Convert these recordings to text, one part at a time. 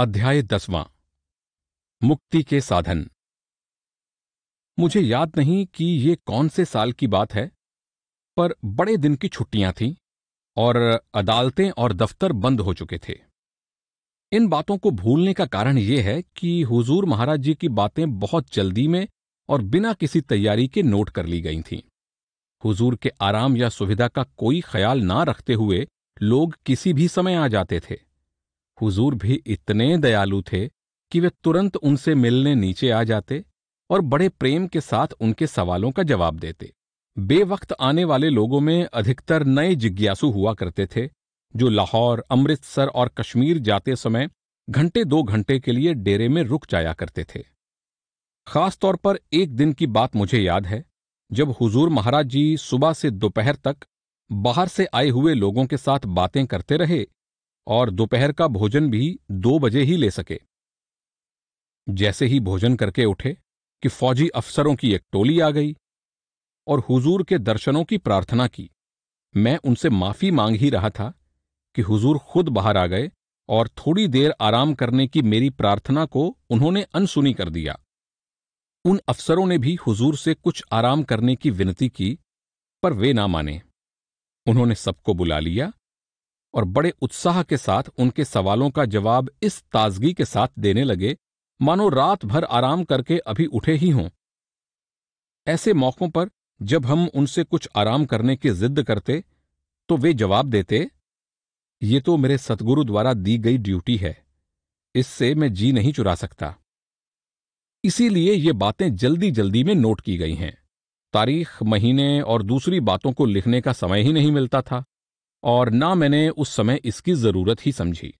अध्याय दसवां मुक्ति के साधन मुझे याद नहीं कि ये कौन से साल की बात है पर बड़े दिन की छुट्टियां थीं और अदालतें और दफ्तर बंद हो चुके थे इन बातों को भूलने का कारण यह है कि हुजूर महाराज जी की बातें बहुत जल्दी में और बिना किसी तैयारी के नोट कर ली गई थीं हुजूर के आराम या सुविधा का कोई ख्याल ना रखते हुए लोग किसी भी समय आ जाते थे हुजूर भी इतने दयालु थे कि वे तुरंत उनसे मिलने नीचे आ जाते और बड़े प्रेम के साथ उनके सवालों का जवाब देते बेवक्त आने वाले लोगों में अधिकतर नए जिज्ञासु हुआ करते थे जो लाहौर अमृतसर और कश्मीर जाते समय घंटे दो घंटे के लिए डेरे में रुक जाया करते थे खास तौर पर एक दिन की बात मुझे याद है जब हुजूर महाराज जी सुबह से दोपहर तक बाहर से आए हुए लोगों के साथ बातें करते रहे और दोपहर का भोजन भी दो बजे ही ले सके जैसे ही भोजन करके उठे कि फौजी अफसरों की एक टोली आ गई और हुजूर के दर्शनों की प्रार्थना की मैं उनसे माफी मांग ही रहा था कि हुजूर खुद बाहर आ गए और थोड़ी देर आराम करने की मेरी प्रार्थना को उन्होंने अनसुनी कर दिया उन अफसरों ने भी हुजूर से कुछ आराम करने की विनती की पर वे ना माने उन्होंने सबको बुला लिया और बड़े उत्साह के साथ उनके सवालों का जवाब इस ताजगी के साथ देने लगे मानो रात भर आराम करके अभी उठे ही हों ऐसे मौकों पर जब हम उनसे कुछ आराम करने की जिद करते तो वे जवाब देते ये तो मेरे सतगुरु द्वारा दी गई ड्यूटी है इससे मैं जी नहीं चुरा सकता इसीलिए ये बातें जल्दी जल्दी में नोट की गई हैं तारीख महीने और दूसरी बातों को लिखने का समय ही नहीं मिलता था और ना मैंने उस समय इसकी जरूरत ही समझी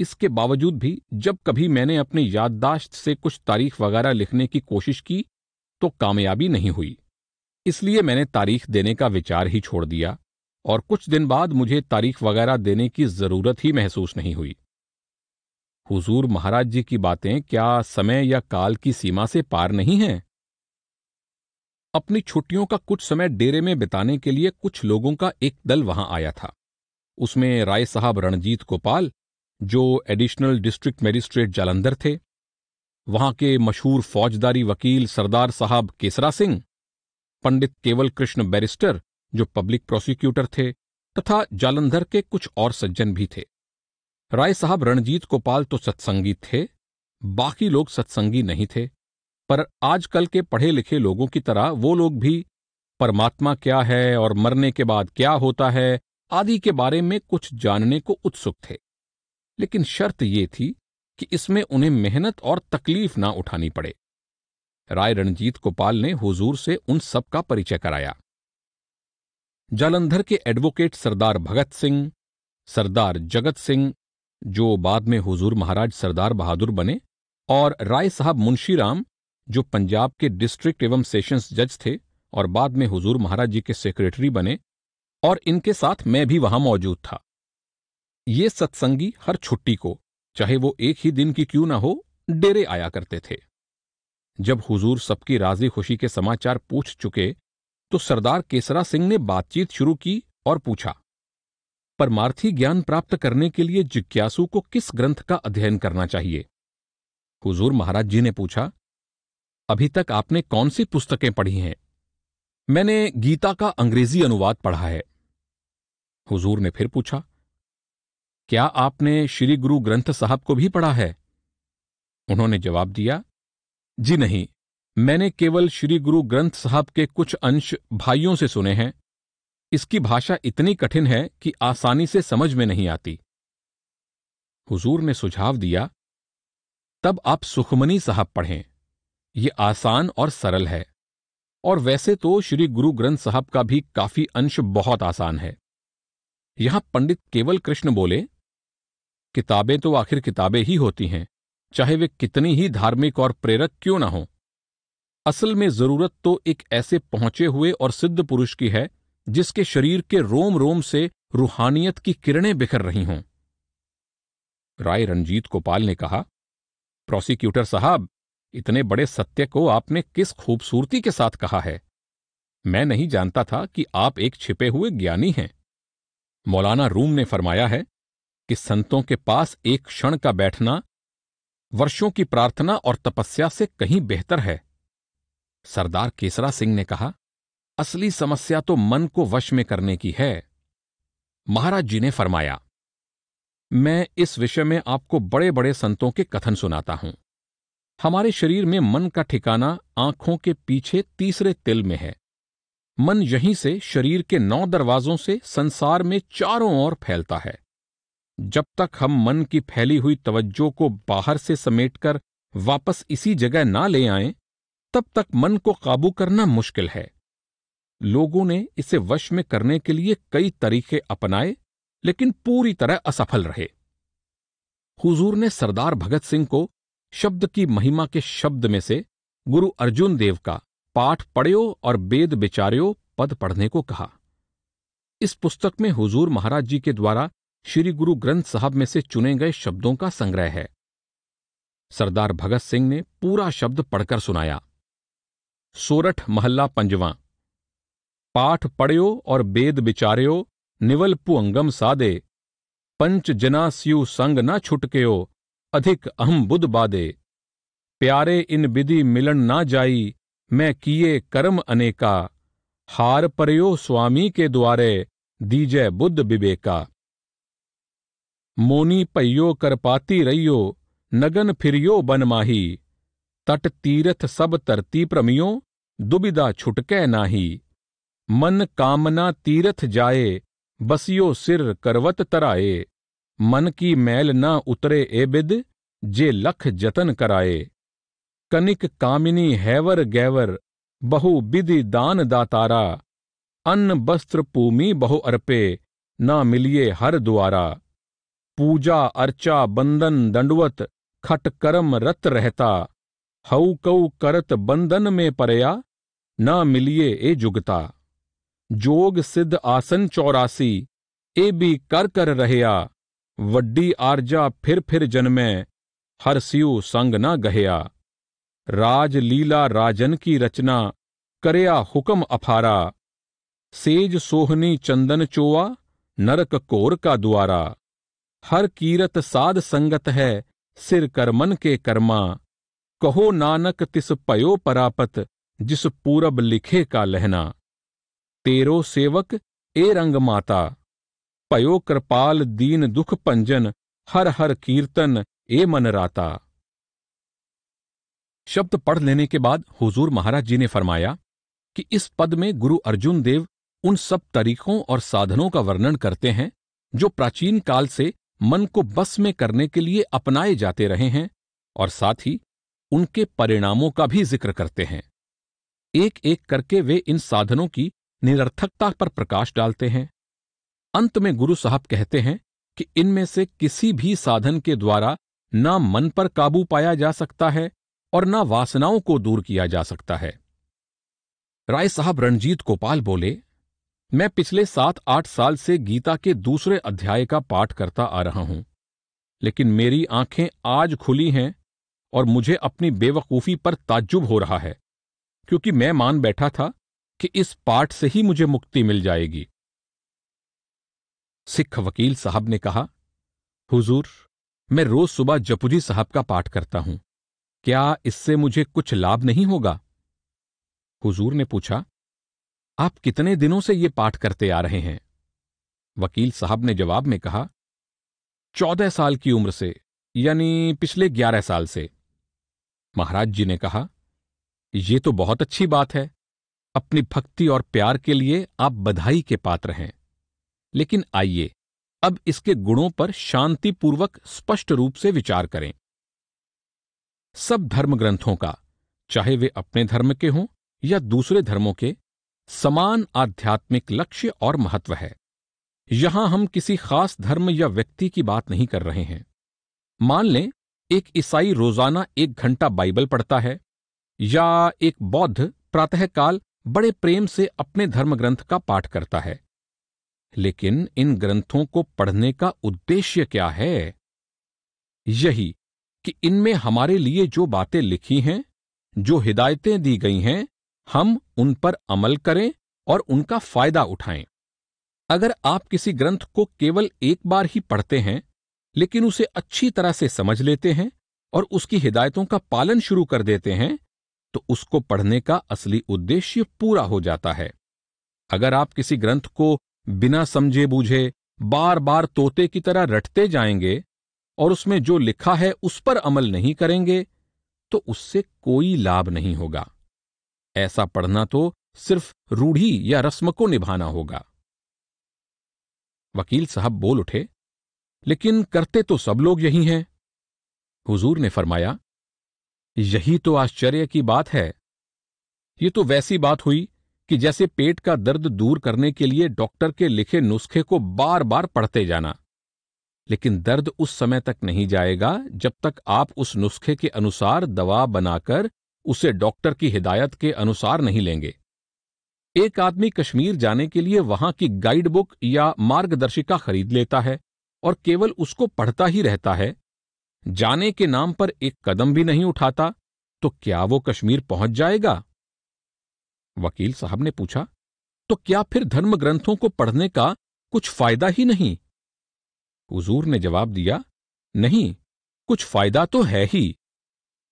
इसके बावजूद भी जब कभी मैंने अपने याददाश्त से कुछ तारीख वगैरह लिखने की कोशिश की तो कामयाबी नहीं हुई इसलिए मैंने तारीख देने का विचार ही छोड़ दिया और कुछ दिन बाद मुझे तारीख वगैरह देने की जरूरत ही महसूस नहीं हुई हुजूर महाराज जी की बातें क्या समय या काल की सीमा से पार नहीं हैं अपनी छुट्टियों का कुछ समय डेरे में बिताने के लिए कुछ लोगों का एक दल वहां आया था उसमें राय साहब रणजीत गोपाल जो एडिशनल डिस्ट्रिक्ट मैजिस्ट्रेट जालंधर थे वहां के मशहूर फौजदारी वकील सरदार साहब केसरा सिंह पंडित केवल कृष्ण बैरिस्टर जो पब्लिक प्रोसिक्यूटर थे तथा जालंधर के कुछ और सज्जन भी थे राय साहब रणजीत गोपाल तो सत्संगी थे बाकी लोग सत्संगी नहीं थे पर आजकल के पढ़े लिखे लोगों की तरह वो लोग भी परमात्मा क्या है और मरने के बाद क्या होता है आदि के बारे में कुछ जानने को उत्सुक थे लेकिन शर्त ये थी कि इसमें उन्हें मेहनत और तकलीफ ना उठानी पड़े राय रणजीत गोपाल ने हुजूर से उन सब का परिचय कराया जालंधर के एडवोकेट सरदार भगत सिंह सरदार जगत सिंह जो बाद में हुजूर महाराज सरदार बहादुर बने और राय साहब मुंशीराम जो पंजाब के डिस्ट्रिक्ट एवं सेशंस जज थे और बाद में हुजूर महाराज जी के सेक्रेटरी बने और इनके साथ मैं भी वहां मौजूद था ये सत्संगी हर छुट्टी को चाहे वो एक ही दिन की क्यों ना हो डेरे आया करते थे जब हुजूर सबकी राजी खुशी के समाचार पूछ चुके तो सरदार केसरा सिंह ने बातचीत शुरू की और पूछा परमार्थी ज्ञान प्राप्त करने के लिए जिज्ञासु को किस ग्रंथ का अध्ययन करना चाहिए हुजूर महाराज जी ने पूछा अभी तक आपने कौन सी पुस्तकें पढ़ी हैं मैंने गीता का अंग्रेजी अनुवाद पढ़ा है हुजूर ने फिर पूछा क्या आपने श्री गुरु ग्रंथ साहब को भी पढ़ा है उन्होंने जवाब दिया जी नहीं मैंने केवल श्री गुरु ग्रंथ साहब के कुछ अंश भाइयों से सुने हैं इसकी भाषा इतनी कठिन है कि आसानी से समझ में नहीं आती हुजूर ने सुझाव दिया तब आप सुखमनी साहब पढ़ें ये आसान और सरल है और वैसे तो श्री गुरु ग्रंथ साहब का भी काफी अंश बहुत आसान है यहां पंडित केवल कृष्ण बोले किताबें तो आखिर किताबें ही होती हैं चाहे वे कितनी ही धार्मिक और प्रेरक क्यों ना हो असल में जरूरत तो एक ऐसे पहुंचे हुए और सिद्ध पुरुष की है जिसके शरीर के रोम रोम से रूहानियत की किरणें बिखर रही हों राय रंजीत गोपाल ने कहा प्रोसिक्यूटर साहब इतने बड़े सत्य को आपने किस खूबसूरती के साथ कहा है मैं नहीं जानता था कि आप एक छिपे हुए ज्ञानी हैं मौलाना रूम ने फरमाया है कि संतों के पास एक क्षण का बैठना वर्षों की प्रार्थना और तपस्या से कहीं बेहतर है सरदार केसरा सिंह ने कहा असली समस्या तो मन को वश में करने की है महाराज जी ने फरमाया मैं इस विषय में आपको बड़े बड़े संतों के कथन सुनाता हूं हमारे शरीर में मन का ठिकाना आंखों के पीछे तीसरे तिल में है मन यहीं से शरीर के नौ दरवाजों से संसार में चारों ओर फैलता है जब तक हम मन की फैली हुई तवज्जो को बाहर से समेटकर वापस इसी जगह ना ले आए तब तक मन को काबू करना मुश्किल है लोगों ने इसे वश में करने के लिए कई तरीके अपनाए लेकिन पूरी तरह असफल रहे हुजूर ने सरदार भगत सिंह को शब्द की महिमा के शब्द में से गुरु अर्जुन देव का पाठ पढ़ो और वेद विचार्यो पद पढ़ने को कहा इस पुस्तक में हुजूर महाराज जी के द्वारा श्री गुरु ग्रंथ साहब में से चुने गए शब्दों का संग्रह है सरदार भगत सिंह ने पूरा शब्द पढ़कर सुनाया सोरठ महल्ला पंजवा पाठ पढ़ो और वेद विचार्यो निवल पुअंगम सादे पंच जना संग न छुटकेो अधिक अहम बुद्ध बादे प्यारे इन विधि मिलन ना जाई मैं किए कर्म अनेका हार परयो स्वामी के द्वारे दीजे बुद्ध विवेका मोनी पयो पाती रहियो नगन फिरियो बनमाही तट तीर्थ सब तरती प्रमियो दुबिदा छुटके नाही मन कामना तीर्थ जाए बसियो सिर करवत तराए मन की मैल न उतरे एबिद जे लख जतन कराए कनिक कामिनी हैवर गैवर बहु विधि दान दातारा अन्न वस्त्र भूमि बहु अर्पे न मिलिए हर द्वारा पूजा अर्चा बंदन दंडवत खट कर्म रत रहता हऊ कऊ करत बंदन में परया न मिलिए ए जुगता जोग सिद्ध आसन चौरासी ए भी कर कर रहया वड्डी ਆਰਜਾ फिर फिर ਜਨਮੈ ਹਰਸਿਉ संग न गहया राज लीला राजन की रचना करया हुकम अफारा सेज सोहनी चंदन चोआ नरक कोर का द्वारा हर कीरत साध संगत है सिर कर्मन के कर्मा कहो नानक तिस पयो परापत जिस पूरब लिखे का लहना तेरो सेवक ए रंग माता पयो कृपाल दीन दुख पंजन हर हर कीर्तन ए मन राता शब्द पढ़ लेने के बाद हुजूर महाराज जी ने फरमाया कि इस पद में गुरु अर्जुन देव उन सब तरीकों और साधनों का वर्णन करते हैं जो प्राचीन काल से मन को बस में करने के लिए अपनाए जाते रहे हैं और साथ ही उनके परिणामों का भी जिक्र करते हैं एक एक करके वे इन साधनों की निरर्थकता पर प्रकाश डालते हैं अंत में गुरु साहब कहते हैं कि इनमें से किसी भी साधन के द्वारा न मन पर काबू पाया जा सकता है और न वासनाओं को दूर किया जा सकता है राय साहब रणजीत गोपाल बोले मैं पिछले सात आठ साल से गीता के दूसरे अध्याय का पाठ करता आ रहा हूं लेकिन मेरी आंखें आज खुली हैं और मुझे अपनी बेवकूफ़ी पर ताज्जुब हो रहा है क्योंकि मैं मान बैठा था कि इस पाठ से ही मुझे मुक्ति मिल जाएगी सिख वकील साहब ने कहा हुजूर, मैं रोज सुबह जपुजी साहब का पाठ करता हूं क्या इससे मुझे कुछ लाभ नहीं होगा हुजूर ने पूछा आप कितने दिनों से ये पाठ करते आ रहे हैं वकील साहब ने जवाब में कहा चौदह साल की उम्र से यानी पिछले ग्यारह साल से महाराज जी ने कहा ये तो बहुत अच्छी बात है अपनी भक्ति और प्यार के लिए आप बधाई के पात्र हैं लेकिन आइए अब इसके गुणों पर शांतिपूर्वक स्पष्ट रूप से विचार करें सब धर्म ग्रंथों का चाहे वे अपने धर्म के हों या दूसरे धर्मों के समान आध्यात्मिक लक्ष्य और महत्व है यहां हम किसी खास धर्म या व्यक्ति की बात नहीं कर रहे हैं मान लें एक ईसाई रोजाना एक घंटा बाइबल पढ़ता है या एक बौद्ध प्रातःकाल बड़े प्रेम से अपने धर्म ग्रंथ का पाठ करता है लेकिन इन ग्रंथों को पढ़ने का उद्देश्य क्या है यही कि इनमें हमारे लिए जो बातें लिखी हैं जो हिदायतें दी गई हैं हम उन पर अमल करें और उनका फायदा उठाएं अगर आप किसी ग्रंथ को केवल एक बार ही पढ़ते हैं लेकिन उसे अच्छी तरह से समझ लेते हैं और उसकी हिदायतों का पालन शुरू कर देते हैं तो उसको पढ़ने का असली उद्देश्य पूरा हो जाता है अगर आप किसी ग्रंथ को बिना समझे बूझे बार बार तोते की तरह रटते जाएंगे और उसमें जो लिखा है उस पर अमल नहीं करेंगे तो उससे कोई लाभ नहीं होगा ऐसा पढ़ना तो सिर्फ रूढ़ी या रस्म को निभाना होगा वकील साहब बोल उठे लेकिन करते तो सब लोग यही हैं हुजूर ने फरमाया यही तो आश्चर्य की बात है ये तो वैसी बात हुई कि जैसे पेट का दर्द दूर करने के लिए डॉक्टर के लिखे नुस्खे को बार बार पढ़ते जाना लेकिन दर्द उस समय तक नहीं जाएगा जब तक आप उस नुस्खे के अनुसार दवा बनाकर उसे डॉक्टर की हिदायत के अनुसार नहीं लेंगे एक आदमी कश्मीर जाने के लिए वहां की गाइडबुक या मार्गदर्शिका खरीद लेता है और केवल उसको पढ़ता ही रहता है जाने के नाम पर एक कदम भी नहीं उठाता तो क्या वो कश्मीर पहुंच जाएगा वकील साहब ने पूछा तो क्या फिर धर्म ग्रंथों को पढ़ने का कुछ फायदा ही नहीं हुजूर ने जवाब दिया नहीं कुछ फायदा तो है ही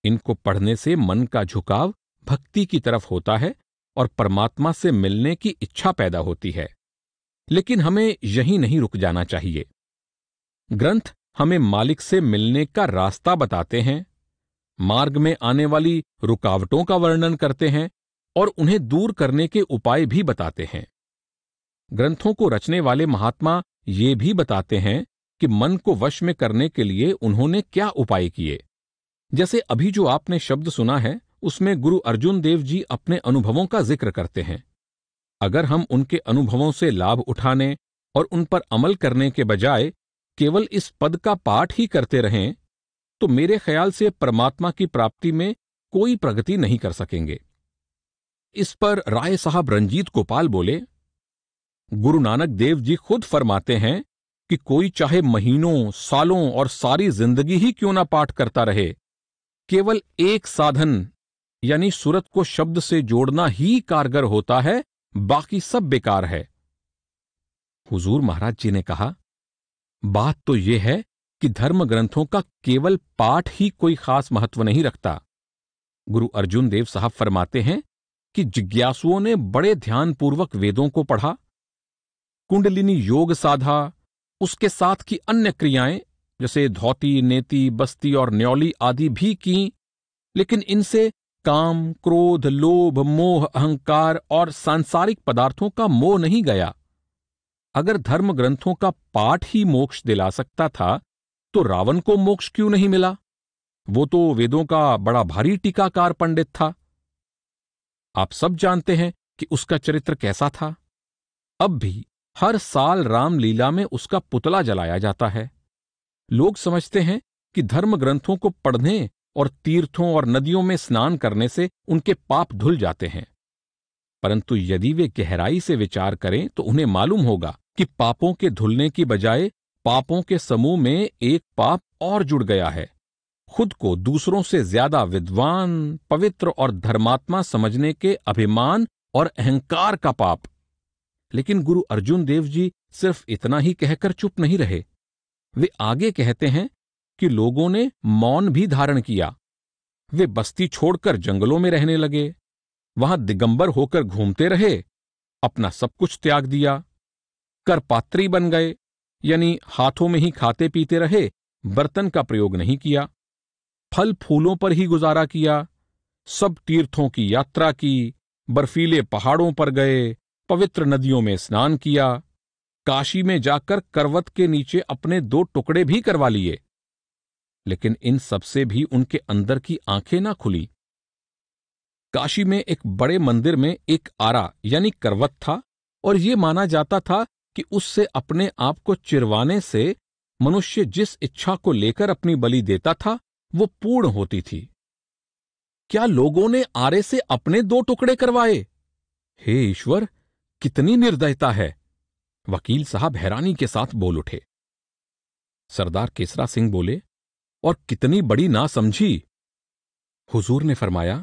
इनको पढ़ने से मन का झुकाव भक्ति की तरफ होता है और परमात्मा से मिलने की इच्छा पैदा होती है लेकिन हमें यहीं नहीं रुक जाना चाहिए ग्रंथ हमें मालिक से मिलने का रास्ता बताते हैं मार्ग में आने वाली रुकावटों का वर्णन करते हैं और उन्हें दूर करने के उपाय भी बताते हैं ग्रंथों को रचने वाले महात्मा ये भी बताते हैं कि मन को वश में करने के लिए उन्होंने क्या उपाय किए जैसे अभी जो आपने शब्द सुना है उसमें गुरु अर्जुन देव जी अपने अनुभवों का जिक्र करते हैं अगर हम उनके अनुभवों से लाभ उठाने और उन पर अमल करने के बजाय केवल इस पद का पाठ ही करते रहें तो मेरे ख्याल से परमात्मा की प्राप्ति में कोई प्रगति नहीं कर सकेंगे इस पर राय साहब रंजीत गोपाल बोले गुरु नानक देव जी खुद फरमाते हैं कि कोई चाहे महीनों सालों और सारी जिंदगी ही क्यों ना पाठ करता रहे केवल एक साधन यानी सूरत को शब्द से जोड़ना ही कारगर होता है बाकी सब बेकार है हुजूर महाराज जी ने कहा बात तो यह है कि धर्म ग्रंथों का केवल पाठ ही कोई खास महत्व नहीं रखता गुरु अर्जुन देव साहब फरमाते हैं कि जिज्ञासुओं ने बड़े ध्यानपूर्वक वेदों को पढ़ा कुंडलिनी योग साधा उसके साथ की अन्य क्रियाएं जैसे धोती नेति बस्ती और न्यौली आदि भी की लेकिन इनसे काम क्रोध लोभ मोह अहंकार और सांसारिक पदार्थों का मोह नहीं गया अगर धर्म ग्रंथों का पाठ ही मोक्ष दिला सकता था तो रावण को मोक्ष क्यों नहीं मिला वो तो वेदों का बड़ा भारी टीकाकार पंडित था आप सब जानते हैं कि उसका चरित्र कैसा था अब भी हर साल रामलीला में उसका पुतला जलाया जाता है लोग समझते हैं कि धर्म ग्रंथों को पढ़ने और तीर्थों और नदियों में स्नान करने से उनके पाप धुल जाते हैं परंतु यदि वे गहराई से विचार करें तो उन्हें मालूम होगा कि पापों के धुलने की बजाय पापों के समूह में एक पाप और जुड़ गया है खुद को दूसरों से ज्यादा विद्वान पवित्र और धर्मात्मा समझने के अभिमान और अहंकार का पाप लेकिन गुरु अर्जुन देव जी सिर्फ इतना ही कहकर चुप नहीं रहे वे आगे कहते हैं कि लोगों ने मौन भी धारण किया वे बस्ती छोड़कर जंगलों में रहने लगे वहां दिगंबर होकर घूमते रहे अपना सब कुछ त्याग दिया करपात्री बन गए यानी हाथों में ही खाते पीते रहे बर्तन का प्रयोग नहीं किया फल फूलों पर ही गुजारा किया सब तीर्थों की यात्रा की बर्फीले पहाड़ों पर गए पवित्र नदियों में स्नान किया काशी में जाकर करवत के नीचे अपने दो टुकड़े भी करवा लिए लेकिन इन सबसे भी उनके अंदर की आंखें ना खुली काशी में एक बड़े मंदिर में एक आरा यानी करवत था और ये माना जाता था कि उससे अपने आप को चिरवाने से मनुष्य जिस इच्छा को लेकर अपनी बलि देता था वो पूर्ण होती थी क्या लोगों ने आरे से अपने दो टुकड़े करवाए हे ईश्वर कितनी निर्दयता है वकील साहब हैरानी के साथ बोल उठे सरदार केसरा सिंह बोले और कितनी बड़ी ना समझी हुजूर ने फरमाया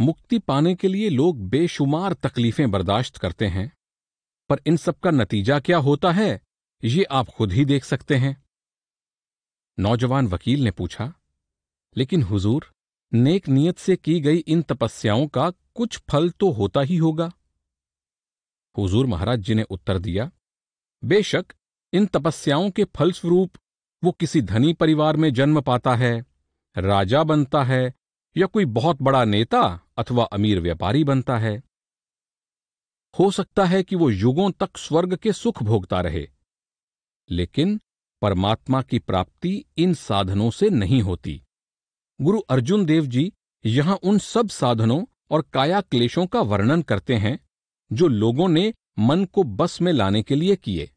मुक्ति पाने के लिए लोग बेशुमार तकलीफें बर्दाश्त करते हैं पर इन सब का नतीजा क्या होता है ये आप खुद ही देख सकते हैं नौजवान वकील ने पूछा लेकिन हुजूर नेक नियत से की गई इन तपस्याओं का कुछ फल तो होता ही होगा हुजूर महाराज जी ने उत्तर दिया बेशक इन तपस्याओं के फलस्वरूप वो किसी धनी परिवार में जन्म पाता है राजा बनता है या कोई बहुत बड़ा नेता अथवा अमीर व्यापारी बनता है हो सकता है कि वो युगों तक स्वर्ग के सुख भोगता रहे लेकिन परमात्मा की प्राप्ति इन साधनों से नहीं होती गुरु अर्जुन देव जी यहां उन सब साधनों और काया क्लेशों का वर्णन करते हैं जो लोगों ने मन को बस में लाने के लिए किए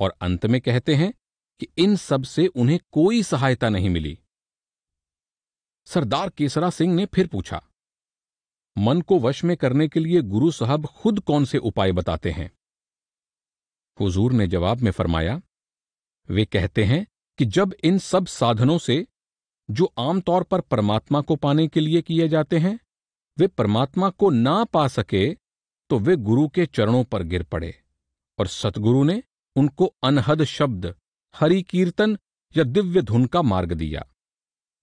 और अंत में कहते हैं कि इन सब से उन्हें कोई सहायता नहीं मिली सरदार केसरा सिंह ने फिर पूछा मन को वश में करने के लिए गुरु साहब खुद कौन से उपाय बताते हैं हुजूर ने जवाब में फरमाया वे कहते हैं कि जब इन सब साधनों से जो आमतौर पर परमात्मा को पाने के लिए किए जाते हैं वे परमात्मा को ना पा सके तो वे गुरु के चरणों पर गिर पड़े और सतगुरु ने उनको अनहद शब्द हरि कीर्तन या दिव्य धुन का मार्ग दिया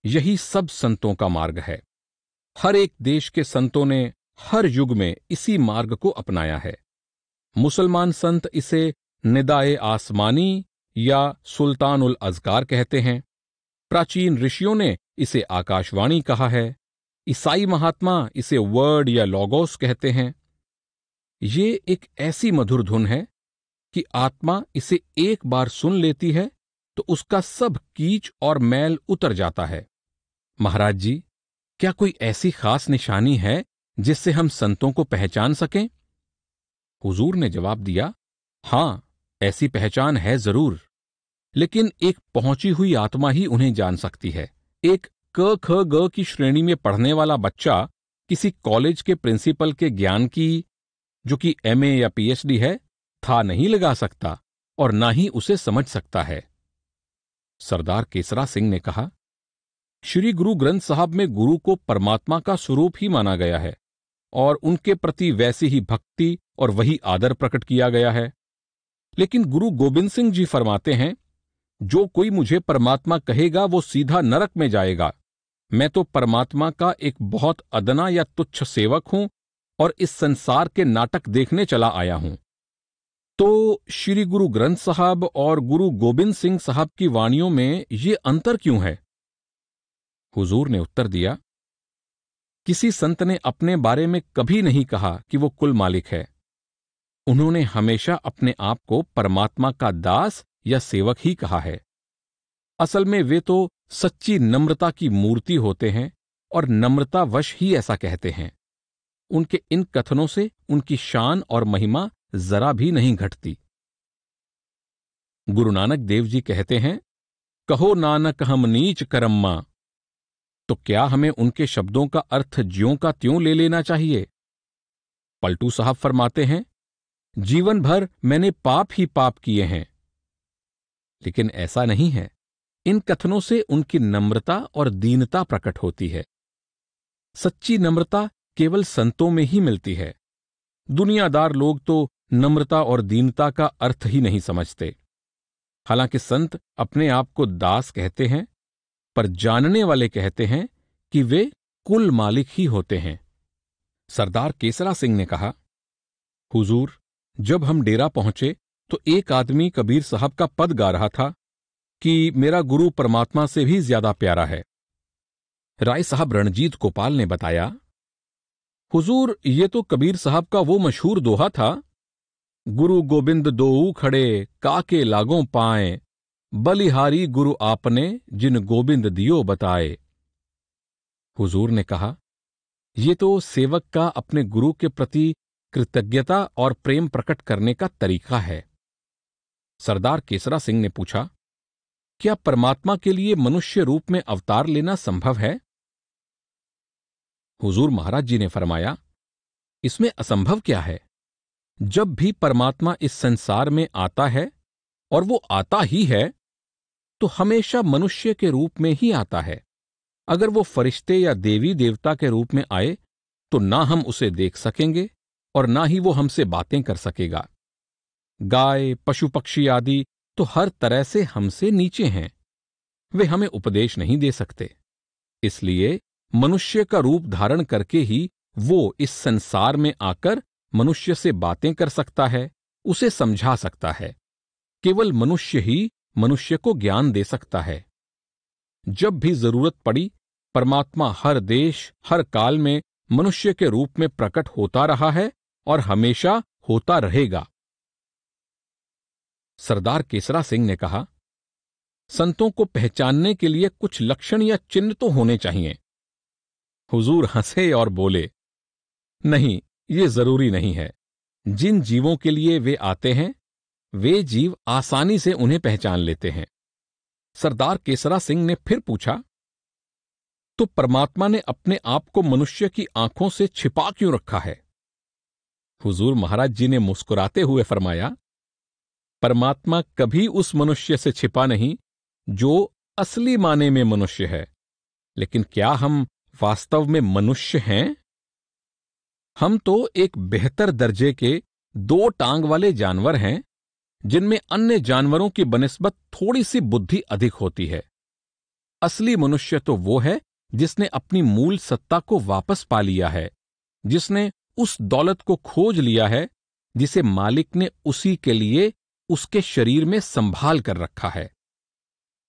यही सब संतों का मार्ग है हर एक देश के संतों ने हर युग में इसी मार्ग को अपनाया है मुसलमान संत इसे निदाए आसमानी या सुल्तान उल अजगार कहते हैं प्राचीन ऋषियों ने इसे आकाशवाणी कहा है ईसाई महात्मा इसे वर्ड या लॉगोस कहते हैं ये एक ऐसी मधुर धुन है कि आत्मा इसे एक बार सुन लेती है तो उसका सब कीच और मैल उतर जाता है महाराज जी क्या कोई ऐसी खास निशानी है जिससे हम संतों को पहचान सकें हुजूर ने जवाब दिया हां ऐसी पहचान है जरूर लेकिन एक पहुंची हुई आत्मा ही उन्हें जान सकती है एक क ख ग की श्रेणी में पढ़ने वाला बच्चा किसी कॉलेज के प्रिंसिपल के ज्ञान की जो कि एम या पीएचडी है था नहीं लगा सकता और ना ही उसे समझ सकता है सरदार केसरा सिंह ने कहा श्री गुरु ग्रंथ साहब में गुरु को परमात्मा का स्वरूप ही माना गया है और उनके प्रति वैसी ही भक्ति और वही आदर प्रकट किया गया है लेकिन गुरु गोबिंद सिंह जी फरमाते हैं जो कोई मुझे परमात्मा कहेगा वो सीधा नरक में जाएगा मैं तो परमात्मा का एक बहुत अदना या तुच्छ सेवक हूं और इस संसार के नाटक देखने चला आया हूं तो श्री गुरु ग्रंथ साहब और गुरु गोबिंद सिंह साहब की वाणियों में ये अंतर क्यों है हुजूर ने उत्तर दिया किसी संत ने अपने बारे में कभी नहीं कहा कि वो कुल मालिक है उन्होंने हमेशा अपने आप को परमात्मा का दास या सेवक ही कहा है असल में वे तो सच्ची नम्रता की मूर्ति होते हैं और नम्रतावश ही ऐसा कहते हैं उनके इन कथनों से उनकी शान और महिमा जरा भी नहीं घटती गुरु नानक देव जी कहते हैं कहो नानक हम नीच करम्मा तो क्या हमें उनके शब्दों का अर्थ ज्यों का त्यों ले लेना चाहिए पलटू साहब फरमाते हैं जीवन भर मैंने पाप ही पाप किए हैं लेकिन ऐसा नहीं है इन कथनों से उनकी नम्रता और दीनता प्रकट होती है सच्ची नम्रता केवल संतों में ही मिलती है दुनियादार लोग तो नम्रता और दीनता का अर्थ ही नहीं समझते हालांकि संत अपने आप को दास कहते हैं पर जानने वाले कहते हैं कि वे कुल मालिक ही होते हैं सरदार केसरा सिंह ने कहा हुजूर, जब हम डेरा पहुंचे तो एक आदमी कबीर साहब का पद गा रहा था कि मेरा गुरु परमात्मा से भी ज्यादा प्यारा है राय साहब रणजीत गोपाल ने बताया हुजूर ये तो कबीर साहब का वो मशहूर दोहा था गुरु गोबिंद दो खड़े काके लागों पाए बलिहारी गुरु आपने जिन गोबिंद दियो बताए हुजूर ने कहा ये तो सेवक का अपने गुरु के प्रति कृतज्ञता और प्रेम प्रकट करने का तरीका है सरदार केसरा सिंह ने पूछा क्या परमात्मा के लिए मनुष्य रूप में अवतार लेना संभव है हुजूर महाराज जी ने फरमाया इसमें असंभव क्या है जब भी परमात्मा इस संसार में आता है और वो आता ही है तो हमेशा मनुष्य के रूप में ही आता है अगर वो फरिश्ते या देवी देवता के रूप में आए तो ना हम उसे देख सकेंगे और ना ही वो हमसे बातें कर सकेगा गाय पशु पक्षी आदि तो हर तरह से हमसे नीचे हैं वे हमें उपदेश नहीं दे सकते इसलिए मनुष्य का रूप धारण करके ही वो इस संसार में आकर मनुष्य से बातें कर सकता है उसे समझा सकता है केवल मनुष्य ही मनुष्य को ज्ञान दे सकता है जब भी जरूरत पड़ी परमात्मा हर देश हर काल में मनुष्य के रूप में प्रकट होता रहा है और हमेशा होता रहेगा सरदार केसरा सिंह ने कहा संतों को पहचानने के लिए कुछ लक्षण या चिन्ह तो होने चाहिए हुजूर हंसे और बोले नहीं ये जरूरी नहीं है जिन जीवों के लिए वे आते हैं वे जीव आसानी से उन्हें पहचान लेते हैं सरदार केसरा सिंह ने फिर पूछा तो परमात्मा ने अपने आप को मनुष्य की आंखों से छिपा क्यों रखा है हुजूर महाराज जी ने मुस्कुराते हुए फरमाया परमात्मा कभी उस मनुष्य से छिपा नहीं जो असली माने में मनुष्य है लेकिन क्या हम वास्तव में मनुष्य हैं हम तो एक बेहतर दर्जे के दो टांग वाले जानवर हैं जिनमें अन्य जानवरों की बनस्बत थोड़ी सी बुद्धि अधिक होती है असली मनुष्य तो वो है जिसने अपनी मूल सत्ता को वापस पा लिया है जिसने उस दौलत को खोज लिया है जिसे मालिक ने उसी के लिए उसके शरीर में संभाल कर रखा है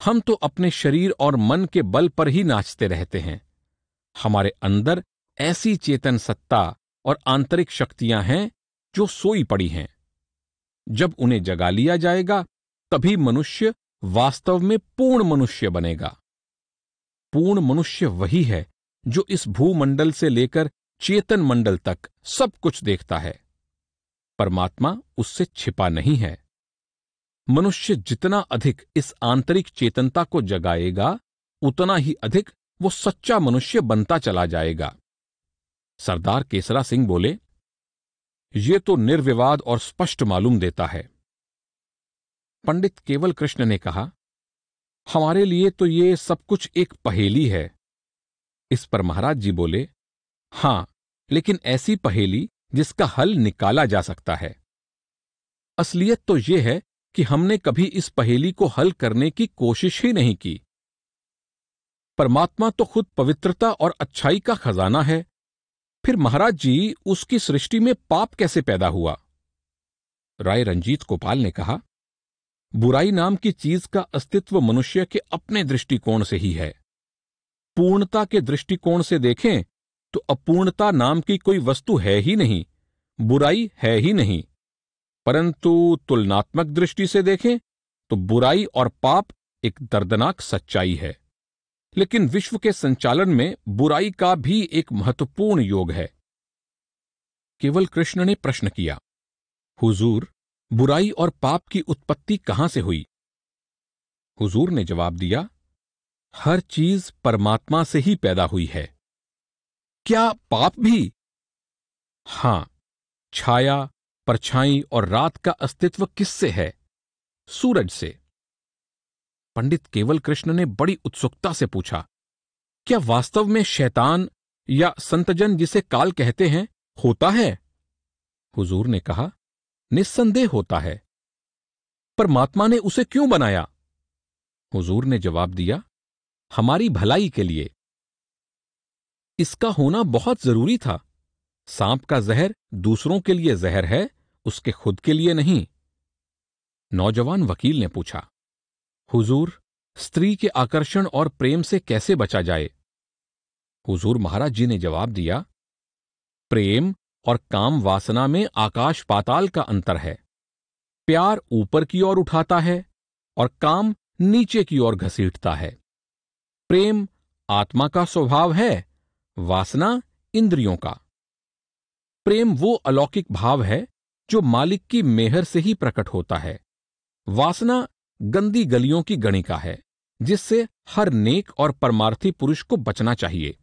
हम तो अपने शरीर और मन के बल पर ही नाचते रहते हैं हमारे अंदर ऐसी चेतन सत्ता और आंतरिक शक्तियां हैं जो सोई पड़ी हैं जब उन्हें जगा लिया जाएगा तभी मनुष्य वास्तव में पूर्ण मनुष्य बनेगा पूर्ण मनुष्य वही है जो इस भूमंडल से लेकर चेतन मंडल तक सब कुछ देखता है परमात्मा उससे छिपा नहीं है मनुष्य जितना अधिक इस आंतरिक चेतनता को जगाएगा उतना ही अधिक वो सच्चा मनुष्य बनता चला जाएगा सरदार केसरा सिंह बोले ये तो निर्विवाद और स्पष्ट मालूम देता है पंडित केवल कृष्ण ने कहा हमारे लिए तो ये सब कुछ एक पहेली है इस पर महाराज जी बोले हां लेकिन ऐसी पहेली जिसका हल निकाला जा सकता है असलियत तो यह है कि हमने कभी इस पहेली को हल करने की कोशिश ही नहीं की परमात्मा तो खुद पवित्रता और अच्छाई का खजाना है फिर महाराज जी उसकी सृष्टि में पाप कैसे पैदा हुआ राय रंजीत गोपाल ने कहा बुराई नाम की चीज का अस्तित्व मनुष्य के अपने दृष्टिकोण से ही है पूर्णता के दृष्टिकोण से देखें तो अपूर्णता नाम की कोई वस्तु है ही नहीं बुराई है ही नहीं परंतु तुलनात्मक दृष्टि से देखें तो बुराई और पाप एक दर्दनाक सच्चाई है लेकिन विश्व के संचालन में बुराई का भी एक महत्वपूर्ण योग है केवल कृष्ण ने प्रश्न किया हुजूर बुराई और पाप की उत्पत्ति कहां से हुई हुजूर ने जवाब दिया हर चीज परमात्मा से ही पैदा हुई है क्या पाप भी हां छाया परछाई और रात का अस्तित्व किससे है सूरज से पंडित केवल कृष्ण ने बड़ी उत्सुकता से पूछा क्या वास्तव में शैतान या संतजन जिसे काल कहते हैं होता है हुजूर ने कहा निस्संदेह होता है परमात्मा ने उसे क्यों बनाया हुजूर ने जवाब दिया हमारी भलाई के लिए इसका होना बहुत जरूरी था सांप का जहर दूसरों के लिए जहर है उसके खुद के लिए नहीं नौजवान वकील ने पूछा हुजूर स्त्री के आकर्षण और प्रेम से कैसे बचा जाए हुजूर महाराज जी ने जवाब दिया प्रेम और काम वासना में आकाश पाताल का अंतर है प्यार ऊपर की ओर उठाता है और काम नीचे की ओर घसीटता है प्रेम आत्मा का स्वभाव है वासना इंद्रियों का प्रेम वो अलौकिक भाव है जो मालिक की मेहर से ही प्रकट होता है वासना गंदी गलियों की गणिका है जिससे हर नेक और परमार्थी पुरुष को बचना चाहिए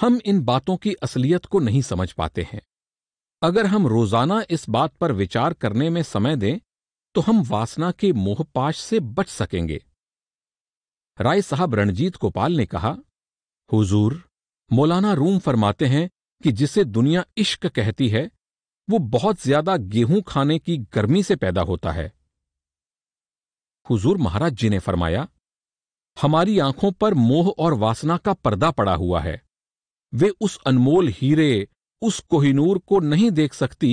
हम इन बातों की असलियत को नहीं समझ पाते हैं अगर हम रोजाना इस बात पर विचार करने में समय दें तो हम वासना के मोहपाश से बच सकेंगे राय साहब रणजीत गोपाल ने कहा हुजूर मौलाना रूम फरमाते हैं कि जिसे दुनिया इश्क कहती है वो बहुत ज्यादा गेहूं खाने की गर्मी से पैदा होता है हुजूर महाराज जी ने फरमाया हमारी आंखों पर मोह और वासना का पर्दा पड़ा हुआ है वे उस अनमोल हीरे उस कोहिनूर को नहीं देख सकती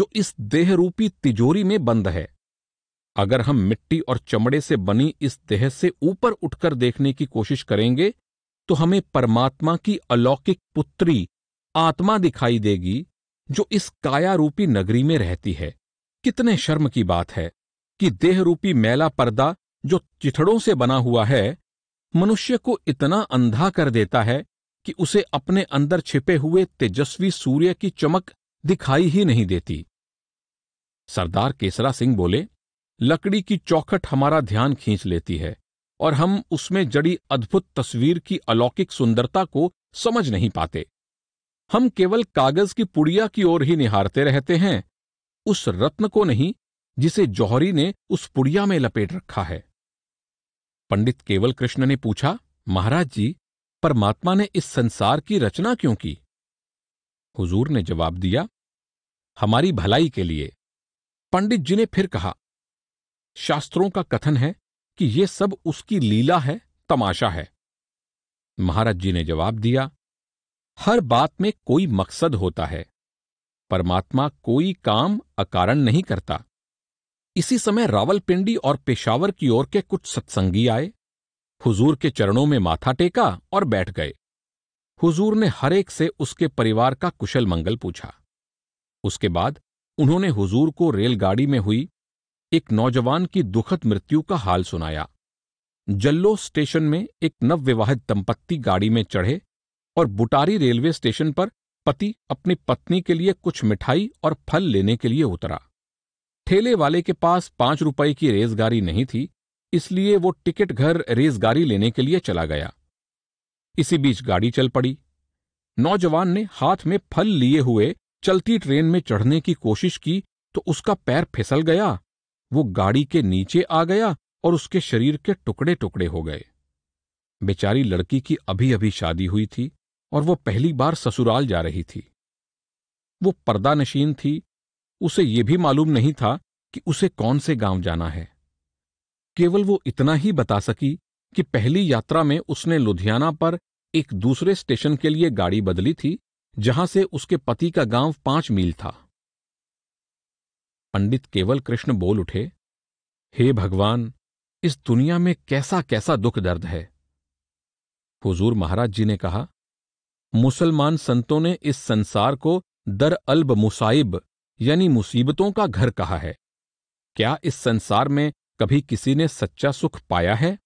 जो इस देह रूपी तिजोरी में बंद है अगर हम मिट्टी और चमड़े से बनी इस देह से ऊपर उठकर देखने की कोशिश करेंगे तो हमें परमात्मा की अलौकिक पुत्री आत्मा दिखाई देगी जो इस काया रूपी नगरी में रहती है कितने शर्म की बात है कि देह रूपी मैला पर्दा जो चिथड़ों से बना हुआ है मनुष्य को इतना अंधा कर देता है कि उसे अपने अंदर छिपे हुए तेजस्वी सूर्य की चमक दिखाई ही नहीं देती सरदार केसरा सिंह बोले लकड़ी की चौखट हमारा ध्यान खींच लेती है और हम उसमें जड़ी अद्भुत तस्वीर की अलौकिक सुंदरता को समझ नहीं पाते हम केवल कागज की पुड़िया की ओर ही निहारते रहते हैं उस रत्न को नहीं जिसे जौहरी ने उस पुड़िया में लपेट रखा है पंडित केवल कृष्ण ने पूछा महाराज जी परमात्मा ने इस संसार की रचना क्यों की हुजूर ने जवाब दिया हमारी भलाई के लिए पंडित जी ने फिर कहा शास्त्रों का कथन है कि ये सब उसकी लीला है तमाशा है महाराज जी ने जवाब दिया हर बात में कोई मकसद होता है परमात्मा कोई काम अकारण नहीं करता इसी समय रावलपिंडी और पेशावर की ओर के कुछ सत्संगी आए हुजूर के चरणों में माथा टेका और बैठ गए हुजूर ने हरेक से उसके परिवार का कुशल मंगल पूछा उसके बाद उन्होंने हुजूर को रेलगाड़ी में हुई एक नौजवान की दुखद मृत्यु का हाल सुनाया जल्लो स्टेशन में एक नवविवाहित दंपत्ति गाड़ी में चढ़े और बुटारी रेलवे स्टेशन पर पति अपनी पत्नी के लिए कुछ मिठाई और फल लेने के लिए उतरा ठेले वाले के पास पांच रुपए की रेजगारी नहीं थी इसलिए वो टिकट घर रेजगारी लेने के लिए चला गया इसी बीच गाड़ी चल पड़ी नौजवान ने हाथ में फल लिए हुए चलती ट्रेन में चढ़ने की कोशिश की तो उसका पैर फिसल गया वो गाड़ी के नीचे आ गया और उसके शरीर के टुकड़े टुकड़े हो गए बेचारी लड़की की अभी अभी शादी हुई थी और वो पहली बार ससुराल जा रही थी वो पर्दा नशीन थी उसे यह भी मालूम नहीं था कि उसे कौन से गांव जाना है केवल वो इतना ही बता सकी कि पहली यात्रा में उसने लुधियाना पर एक दूसरे स्टेशन के लिए गाड़ी बदली थी जहां से उसके पति का गांव पांच मील था पंडित केवल कृष्ण बोल उठे हे भगवान इस दुनिया में कैसा कैसा दुख दर्द है हुजूर महाराज जी ने कहा मुसलमान संतों ने इस संसार को दर अल्ब मुसाइब यानी मुसीबतों का घर कहा है क्या इस संसार में कभी किसी ने सच्चा सुख पाया है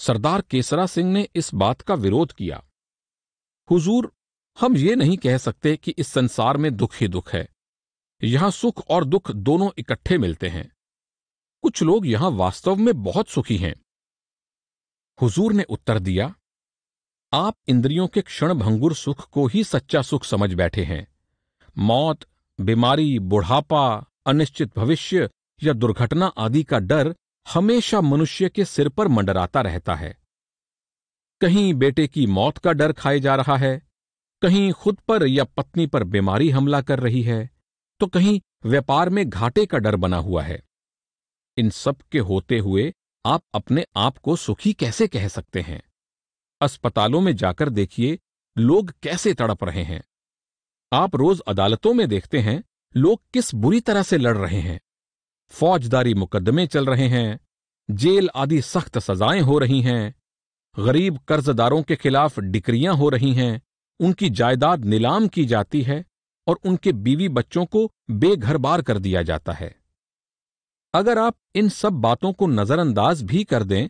सरदार केसरा सिंह ने इस बात का विरोध किया हुजूर हम ये नहीं कह सकते कि इस संसार में दुख ही दुख है यहां सुख और दुख दोनों इकट्ठे मिलते हैं कुछ लोग यहां वास्तव में बहुत सुखी हैं हुजूर ने उत्तर दिया आप इंद्रियों के क्षण भंगुर सुख को ही सच्चा सुख समझ बैठे हैं मौत बीमारी बुढ़ापा अनिश्चित भविष्य या दुर्घटना आदि का डर हमेशा मनुष्य के सिर पर मंडराता रहता है कहीं बेटे की मौत का डर खाए जा रहा है कहीं खुद पर या पत्नी पर बीमारी हमला कर रही है तो कहीं व्यापार में घाटे का डर बना हुआ है इन सब के होते हुए आप अपने आप को सुखी कैसे कह सकते हैं अस्पतालों में जाकर देखिए लोग कैसे तड़प रहे हैं आप रोज अदालतों में देखते हैं लोग किस बुरी तरह से लड़ रहे हैं फौजदारी मुकदमे चल रहे हैं जेल आदि सख्त सजाएं हो रही हैं गरीब कर्जदारों के खिलाफ डिक्रियां हो रही हैं उनकी जायदाद नीलाम की जाती है और उनके बीवी बच्चों को बेघर बार कर दिया जाता है अगर आप इन सब बातों को नजरअंदाज भी कर दें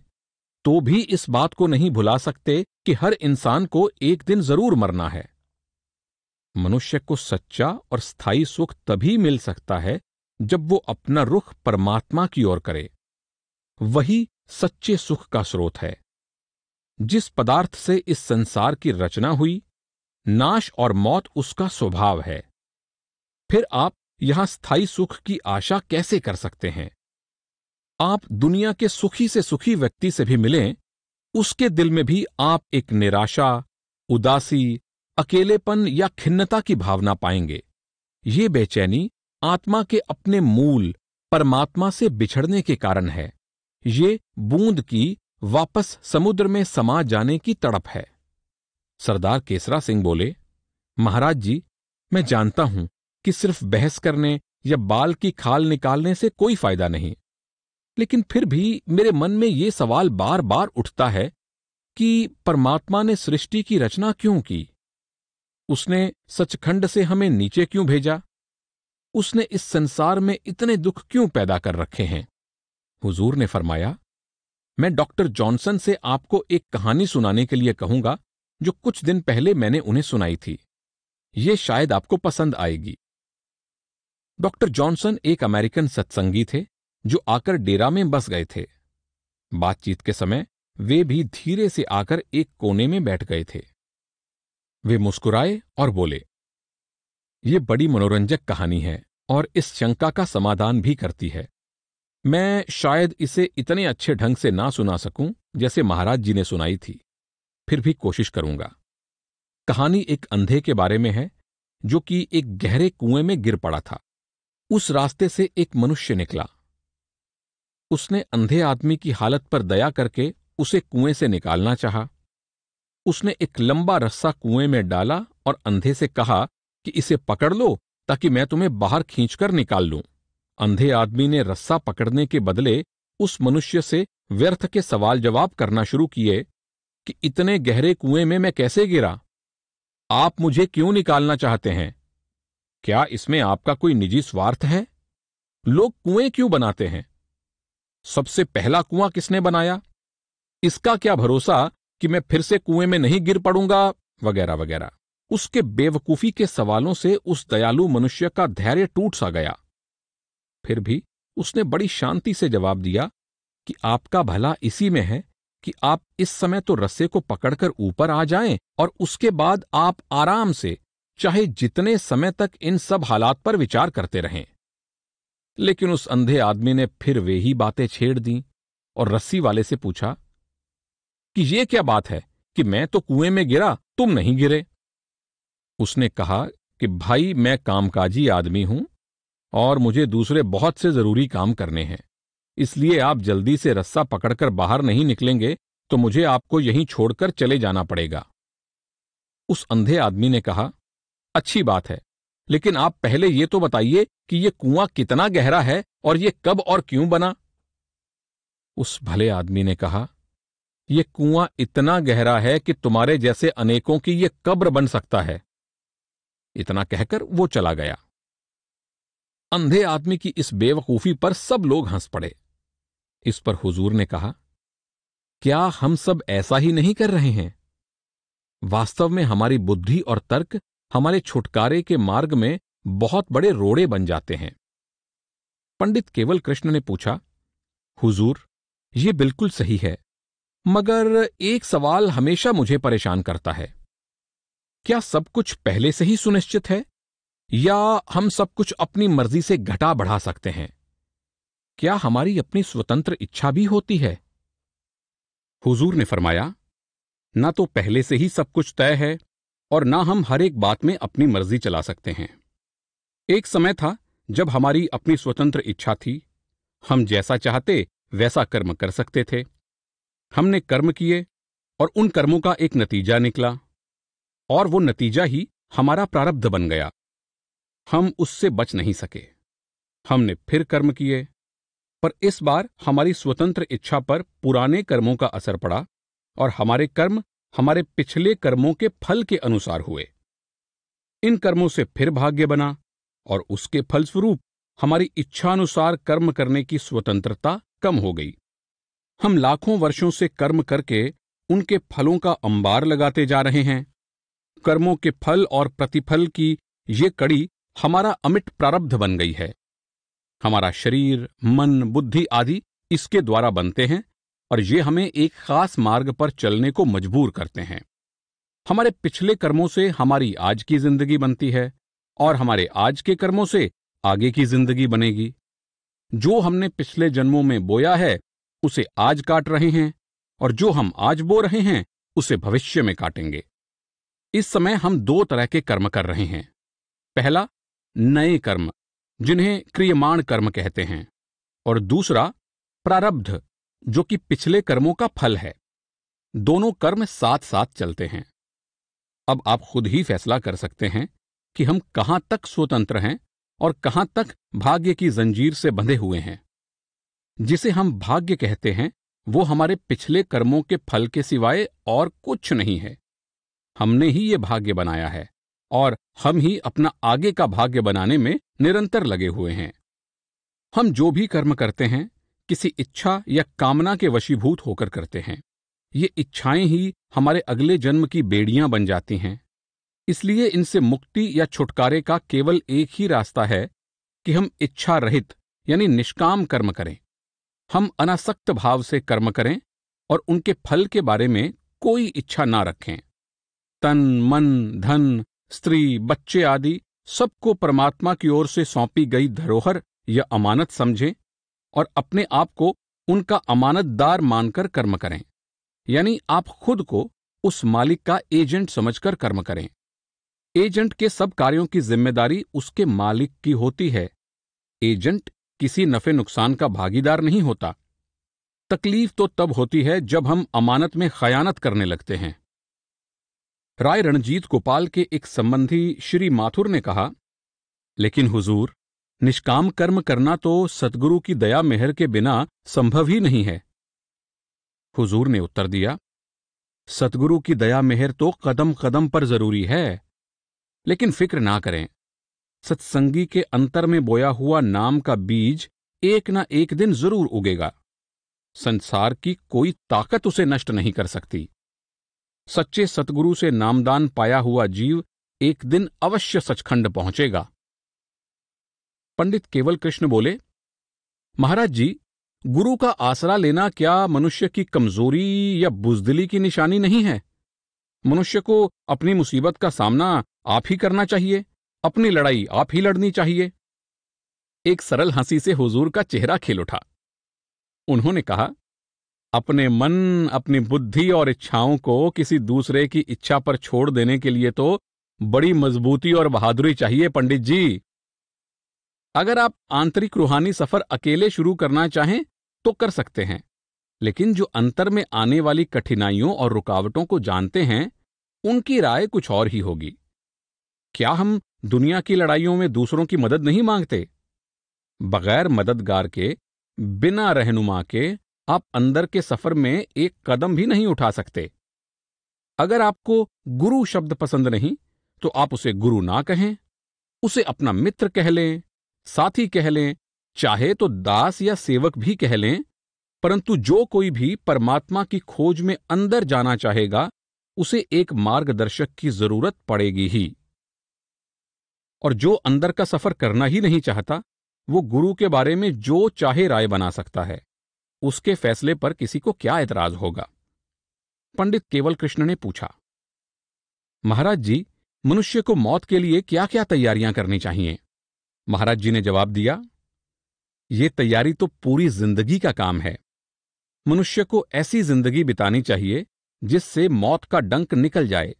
तो भी इस बात को नहीं भुला सकते कि हर इंसान को एक दिन जरूर मरना है मनुष्य को सच्चा और स्थायी सुख तभी मिल सकता है जब वो अपना रुख परमात्मा की ओर करे वही सच्चे सुख का स्रोत है जिस पदार्थ से इस संसार की रचना हुई नाश और मौत उसका स्वभाव है फिर आप यहां स्थायी सुख की आशा कैसे कर सकते हैं आप दुनिया के सुखी से सुखी व्यक्ति से भी मिलें उसके दिल में भी आप एक निराशा उदासी अकेलेपन या खिन्नता की भावना पाएंगे ये बेचैनी आत्मा के अपने मूल परमात्मा से बिछड़ने के कारण है ये बूंद की वापस समुद्र में समा जाने की तड़प है सरदार केसरा सिंह बोले महाराज जी मैं जानता हूं कि सिर्फ बहस करने या बाल की खाल निकालने से कोई फायदा नहीं लेकिन फिर भी मेरे मन में ये सवाल बार बार उठता है कि परमात्मा ने सृष्टि की रचना क्यों की उसने सचखंड से हमें नीचे क्यों भेजा उसने इस संसार में इतने दुख क्यों पैदा कर रखे हैं हुजूर ने फरमाया मैं डॉक्टर जॉनसन से आपको एक कहानी सुनाने के लिए कहूंगा जो कुछ दिन पहले मैंने उन्हें सुनाई थी ये शायद आपको पसंद आएगी डॉक्टर जॉनसन एक अमेरिकन सत्संगी थे जो आकर डेरा में बस गए थे बातचीत के समय वे भी धीरे से आकर एक कोने में बैठ गए थे वे मुस्कुराए और बोले ये बड़ी मनोरंजक कहानी है और इस शंका का समाधान भी करती है मैं शायद इसे इतने अच्छे ढंग से ना सुना सकूं जैसे महाराज जी ने सुनाई थी फिर भी कोशिश करूंगा कहानी एक अंधे के बारे में है जो कि एक गहरे कुएं में गिर पड़ा था उस रास्ते से एक मनुष्य निकला उसने अंधे आदमी की हालत पर दया करके उसे कुएं से निकालना चाहा। उसने एक लंबा रस्सा कुएं में डाला और अंधे से कहा कि इसे पकड़ लो ताकि मैं तुम्हें बाहर खींचकर निकाल लूं। अंधे आदमी ने रस्सा पकड़ने के बदले उस मनुष्य से व्यर्थ के सवाल जवाब करना शुरू किए कि इतने गहरे कुएं में मैं कैसे गिरा आप मुझे क्यों निकालना चाहते हैं क्या इसमें आपका कोई निजी स्वार्थ है लोग कुएं क्यों बनाते हैं सबसे पहला कुआं किसने बनाया इसका क्या भरोसा कि मैं फिर से कुएं में नहीं गिर पड़ूंगा वगैरह वगैरह उसके बेवकूफी के सवालों से उस दयालु मनुष्य का धैर्य टूट सा गया फिर भी उसने बड़ी शांति से जवाब दिया कि आपका भला इसी में है कि आप इस समय तो रस्से को पकड़कर ऊपर आ जाएं और उसके बाद आप आराम से चाहे जितने समय तक इन सब हालात पर विचार करते रहें लेकिन उस अंधे आदमी ने फिर वे ही बातें छेड़ दी और रस्सी वाले से पूछा कि यह क्या बात है कि मैं तो कुएं में गिरा तुम नहीं गिरे उसने कहा कि भाई मैं कामकाजी आदमी हूं और मुझे दूसरे बहुत से जरूरी काम करने हैं इसलिए आप जल्दी से रस्सा पकड़कर बाहर नहीं निकलेंगे तो मुझे आपको यहीं छोड़कर चले जाना पड़ेगा उस अंधे आदमी ने कहा अच्छी बात है लेकिन आप पहले ये तो बताइए कि ये कुआं कितना गहरा है और ये कब और क्यों बना उस भले आदमी ने कहा यह कुआं इतना गहरा है कि तुम्हारे जैसे अनेकों की यह कब्र बन सकता है इतना कहकर वो चला गया अंधे आदमी की इस बेवकूफी पर सब लोग हंस पड़े इस पर हुजूर ने कहा क्या हम सब ऐसा ही नहीं कर रहे हैं वास्तव में हमारी बुद्धि और तर्क हमारे छुटकारे के मार्ग में बहुत बड़े रोड़े बन जाते हैं पंडित केवल कृष्ण ने पूछा हुजूर ये बिल्कुल सही है मगर एक सवाल हमेशा मुझे परेशान करता है क्या सब कुछ पहले से ही सुनिश्चित है या हम सब कुछ अपनी मर्जी से घटा बढ़ा सकते हैं क्या हमारी अपनी स्वतंत्र इच्छा भी होती है हुजूर ने फरमाया ना तो पहले से ही सब कुछ तय है और ना हम हर एक बात में अपनी मर्जी चला सकते हैं एक समय था जब हमारी अपनी स्वतंत्र इच्छा थी हम जैसा चाहते वैसा कर्म कर सकते थे हमने कर्म किए और उन कर्मों का एक नतीजा निकला और वो नतीजा ही हमारा प्रारब्ध बन गया हम उससे बच नहीं सके हमने फिर कर्म किए पर इस बार हमारी स्वतंत्र इच्छा पर पुराने कर्मों का असर पड़ा और हमारे कर्म हमारे पिछले कर्मों के फल के अनुसार हुए इन कर्मों से फिर भाग्य बना और उसके फलस्वरूप हमारी इच्छानुसार कर्म करने की स्वतंत्रता कम हो गई हम लाखों वर्षों से कर्म करके उनके फलों का अंबार लगाते जा रहे हैं कर्मों के फल और प्रतिफल की ये कड़ी हमारा अमिट प्रारब्ध बन गई है हमारा शरीर मन बुद्धि आदि इसके द्वारा बनते हैं और ये हमें एक खास मार्ग पर चलने को मजबूर करते हैं हमारे पिछले कर्मों से हमारी आज की जिंदगी बनती है और हमारे आज के कर्मों से आगे की जिंदगी बनेगी जो हमने पिछले जन्मों में बोया है उसे आज काट रहे हैं और जो हम आज बो रहे हैं उसे भविष्य में काटेंगे इस समय हम दो तरह के कर्म कर रहे हैं पहला नए कर्म जिन्हें क्रियमाण कर्म कहते हैं और दूसरा प्रारब्ध जो कि पिछले कर्मों का फल है दोनों कर्म साथ साथ चलते हैं अब आप खुद ही फैसला कर सकते हैं कि हम कहां तक स्वतंत्र हैं और कहां तक भाग्य की जंजीर से बंधे हुए हैं जिसे हम भाग्य कहते हैं वो हमारे पिछले कर्मों के फल के सिवाय और कुछ नहीं है हमने ही ये भाग्य बनाया है और हम ही अपना आगे का भाग्य बनाने में निरंतर लगे हुए हैं हम जो भी कर्म करते हैं किसी इच्छा या कामना के वशीभूत होकर करते हैं ये इच्छाएं ही हमारे अगले जन्म की बेड़ियां बन जाती हैं इसलिए इनसे मुक्ति या छुटकारे का केवल एक ही रास्ता है कि हम इच्छा रहित यानी निष्काम कर्म करें हम अनासक्त भाव से कर्म करें और उनके फल के बारे में कोई इच्छा ना रखें तन मन धन स्त्री बच्चे आदि सबको परमात्मा की ओर से सौंपी गई धरोहर या अमानत समझें और अपने आप को उनका अमानतदार मानकर कर्म करें यानी आप खुद को उस मालिक का एजेंट समझकर कर्म करें एजेंट के सब कार्यों की जिम्मेदारी उसके मालिक की होती है एजेंट किसी नफे नुकसान का भागीदार नहीं होता तकलीफ तो तब होती है जब हम अमानत में खयानत करने लगते हैं राय रणजीत गोपाल के एक संबंधी श्री माथुर ने कहा लेकिन हुजूर निष्काम कर्म करना तो सतगुरु की दया मेहर के बिना संभव ही नहीं है हुजूर ने उत्तर दिया सतगुरु की दया मेहर तो कदम कदम पर जरूरी है लेकिन फिक्र ना करें सत्संगी के अंतर में बोया हुआ नाम का बीज एक ना एक दिन जरूर उगेगा संसार की कोई ताकत उसे नष्ट नहीं कर सकती सच्चे सतगुरु से नामदान पाया हुआ जीव एक दिन अवश्य सचखंड पहुंचेगा पंडित केवल कृष्ण बोले महाराज जी गुरु का आसरा लेना क्या मनुष्य की कमजोरी या बुजदिली की निशानी नहीं है मनुष्य को अपनी मुसीबत का सामना आप ही करना चाहिए अपनी लड़ाई आप ही लड़नी चाहिए एक सरल हंसी से हुजूर का चेहरा खिल उठा उन्होंने कहा अपने मन अपनी बुद्धि और इच्छाओं को किसी दूसरे की इच्छा पर छोड़ देने के लिए तो बड़ी मजबूती और बहादुरी चाहिए पंडित जी अगर आप आंतरिक रूहानी सफर अकेले शुरू करना चाहें तो कर सकते हैं लेकिन जो अंतर में आने वाली कठिनाइयों और रुकावटों को जानते हैं उनकी राय कुछ और ही होगी क्या हम दुनिया की लड़ाइयों में दूसरों की मदद नहीं मांगते बगैर मददगार के बिना रहनुमा के आप अंदर के सफर में एक कदम भी नहीं उठा सकते अगर आपको गुरु शब्द पसंद नहीं तो आप उसे गुरु ना कहें उसे अपना मित्र कह लें साथी कह लें चाहे तो दास या सेवक भी कह लें परंतु जो कोई भी परमात्मा की खोज में अंदर जाना चाहेगा उसे एक मार्गदर्शक की जरूरत पड़ेगी ही और जो अंदर का सफर करना ही नहीं चाहता वो गुरु के बारे में जो चाहे राय बना सकता है उसके फैसले पर किसी को क्या ऐतराज होगा पंडित केवल कृष्ण ने पूछा महाराज जी मनुष्य को मौत के लिए क्या क्या तैयारियां करनी चाहिए महाराज जी ने जवाब दिया ये तैयारी तो पूरी जिंदगी का काम है मनुष्य को ऐसी जिंदगी बितानी चाहिए जिससे मौत का डंक निकल जाए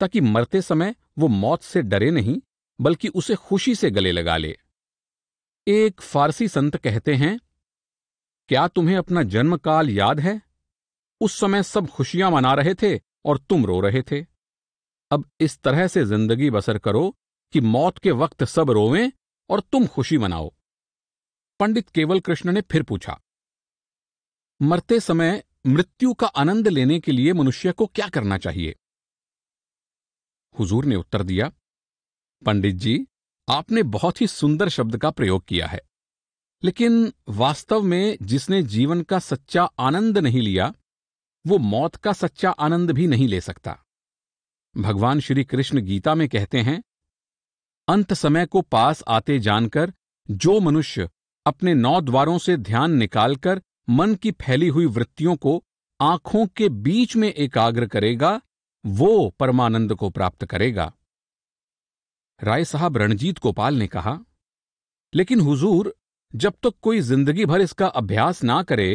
ताकि मरते समय वो मौत से डरे नहीं बल्कि उसे खुशी से गले लगा ले एक फारसी संत कहते हैं क्या तुम्हें अपना जन्मकाल याद है उस समय सब खुशियां मना रहे थे और तुम रो रहे थे अब इस तरह से जिंदगी बसर करो कि मौत के वक्त सब रोवें और तुम खुशी मनाओ पंडित केवल कृष्ण ने फिर पूछा मरते समय मृत्यु का आनंद लेने के लिए मनुष्य को क्या करना चाहिए हुजूर ने उत्तर दिया पंडित जी आपने बहुत ही सुंदर शब्द का प्रयोग किया है लेकिन वास्तव में जिसने जीवन का सच्चा आनंद नहीं लिया वो मौत का सच्चा आनंद भी नहीं ले सकता भगवान श्री कृष्ण गीता में कहते हैं अंत समय को पास आते जानकर जो मनुष्य अपने नौ द्वारों से ध्यान निकालकर मन की फैली हुई वृत्तियों को आंखों के बीच में एकाग्र करेगा वो परमानंद को प्राप्त करेगा राय साहब रणजीत गोपाल ने कहा लेकिन हुजूर जब तक तो कोई जिंदगी भर इसका अभ्यास ना करे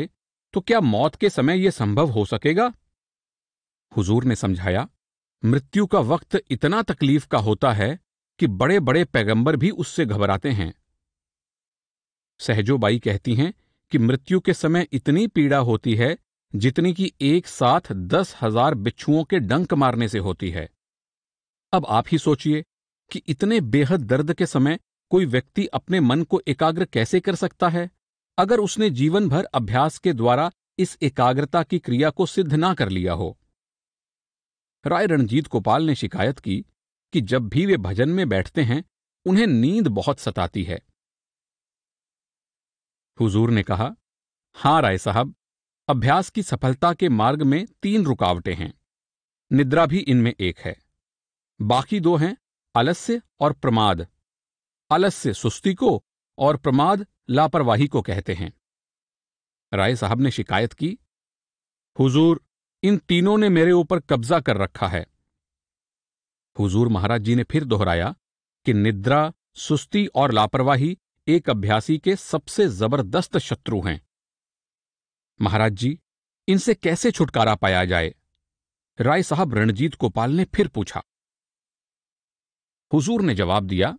तो क्या मौत के समय यह संभव हो सकेगा हुजूर ने समझाया मृत्यु का वक्त इतना तकलीफ का होता है कि बड़े बड़े पैगंबर भी उससे घबराते हैं सहजोबाई कहती हैं कि मृत्यु के समय इतनी पीड़ा होती है जितनी कि एक साथ दस हजार बिच्छुओं के डंक मारने से होती है अब आप ही सोचिए कि इतने बेहद दर्द के समय कोई व्यक्ति अपने मन को एकाग्र कैसे कर सकता है अगर उसने जीवन भर अभ्यास के द्वारा इस एकाग्रता की क्रिया को सिद्ध ना कर लिया हो राय रणजीत गोपाल ने शिकायत की कि जब भी वे भजन में बैठते हैं उन्हें नींद बहुत सताती है हुजूर ने कहा हां राय साहब अभ्यास की सफलता के मार्ग में तीन रुकावटें हैं निद्रा भी इनमें एक है बाकी दो हैं अलस्य और प्रमाद अलस्य सुस्ती को और प्रमाद लापरवाही को कहते हैं राय साहब ने शिकायत की हुजूर इन तीनों ने मेरे ऊपर कब्जा कर रखा है हुजूर महाराज जी ने फिर दोहराया कि निद्रा सुस्ती और लापरवाही एक अभ्यासी के सबसे जबरदस्त शत्रु हैं महाराज जी इनसे कैसे छुटकारा पाया जाए राय साहब रणजीत गोपाल ने फिर पूछा हुजूर ने जवाब दिया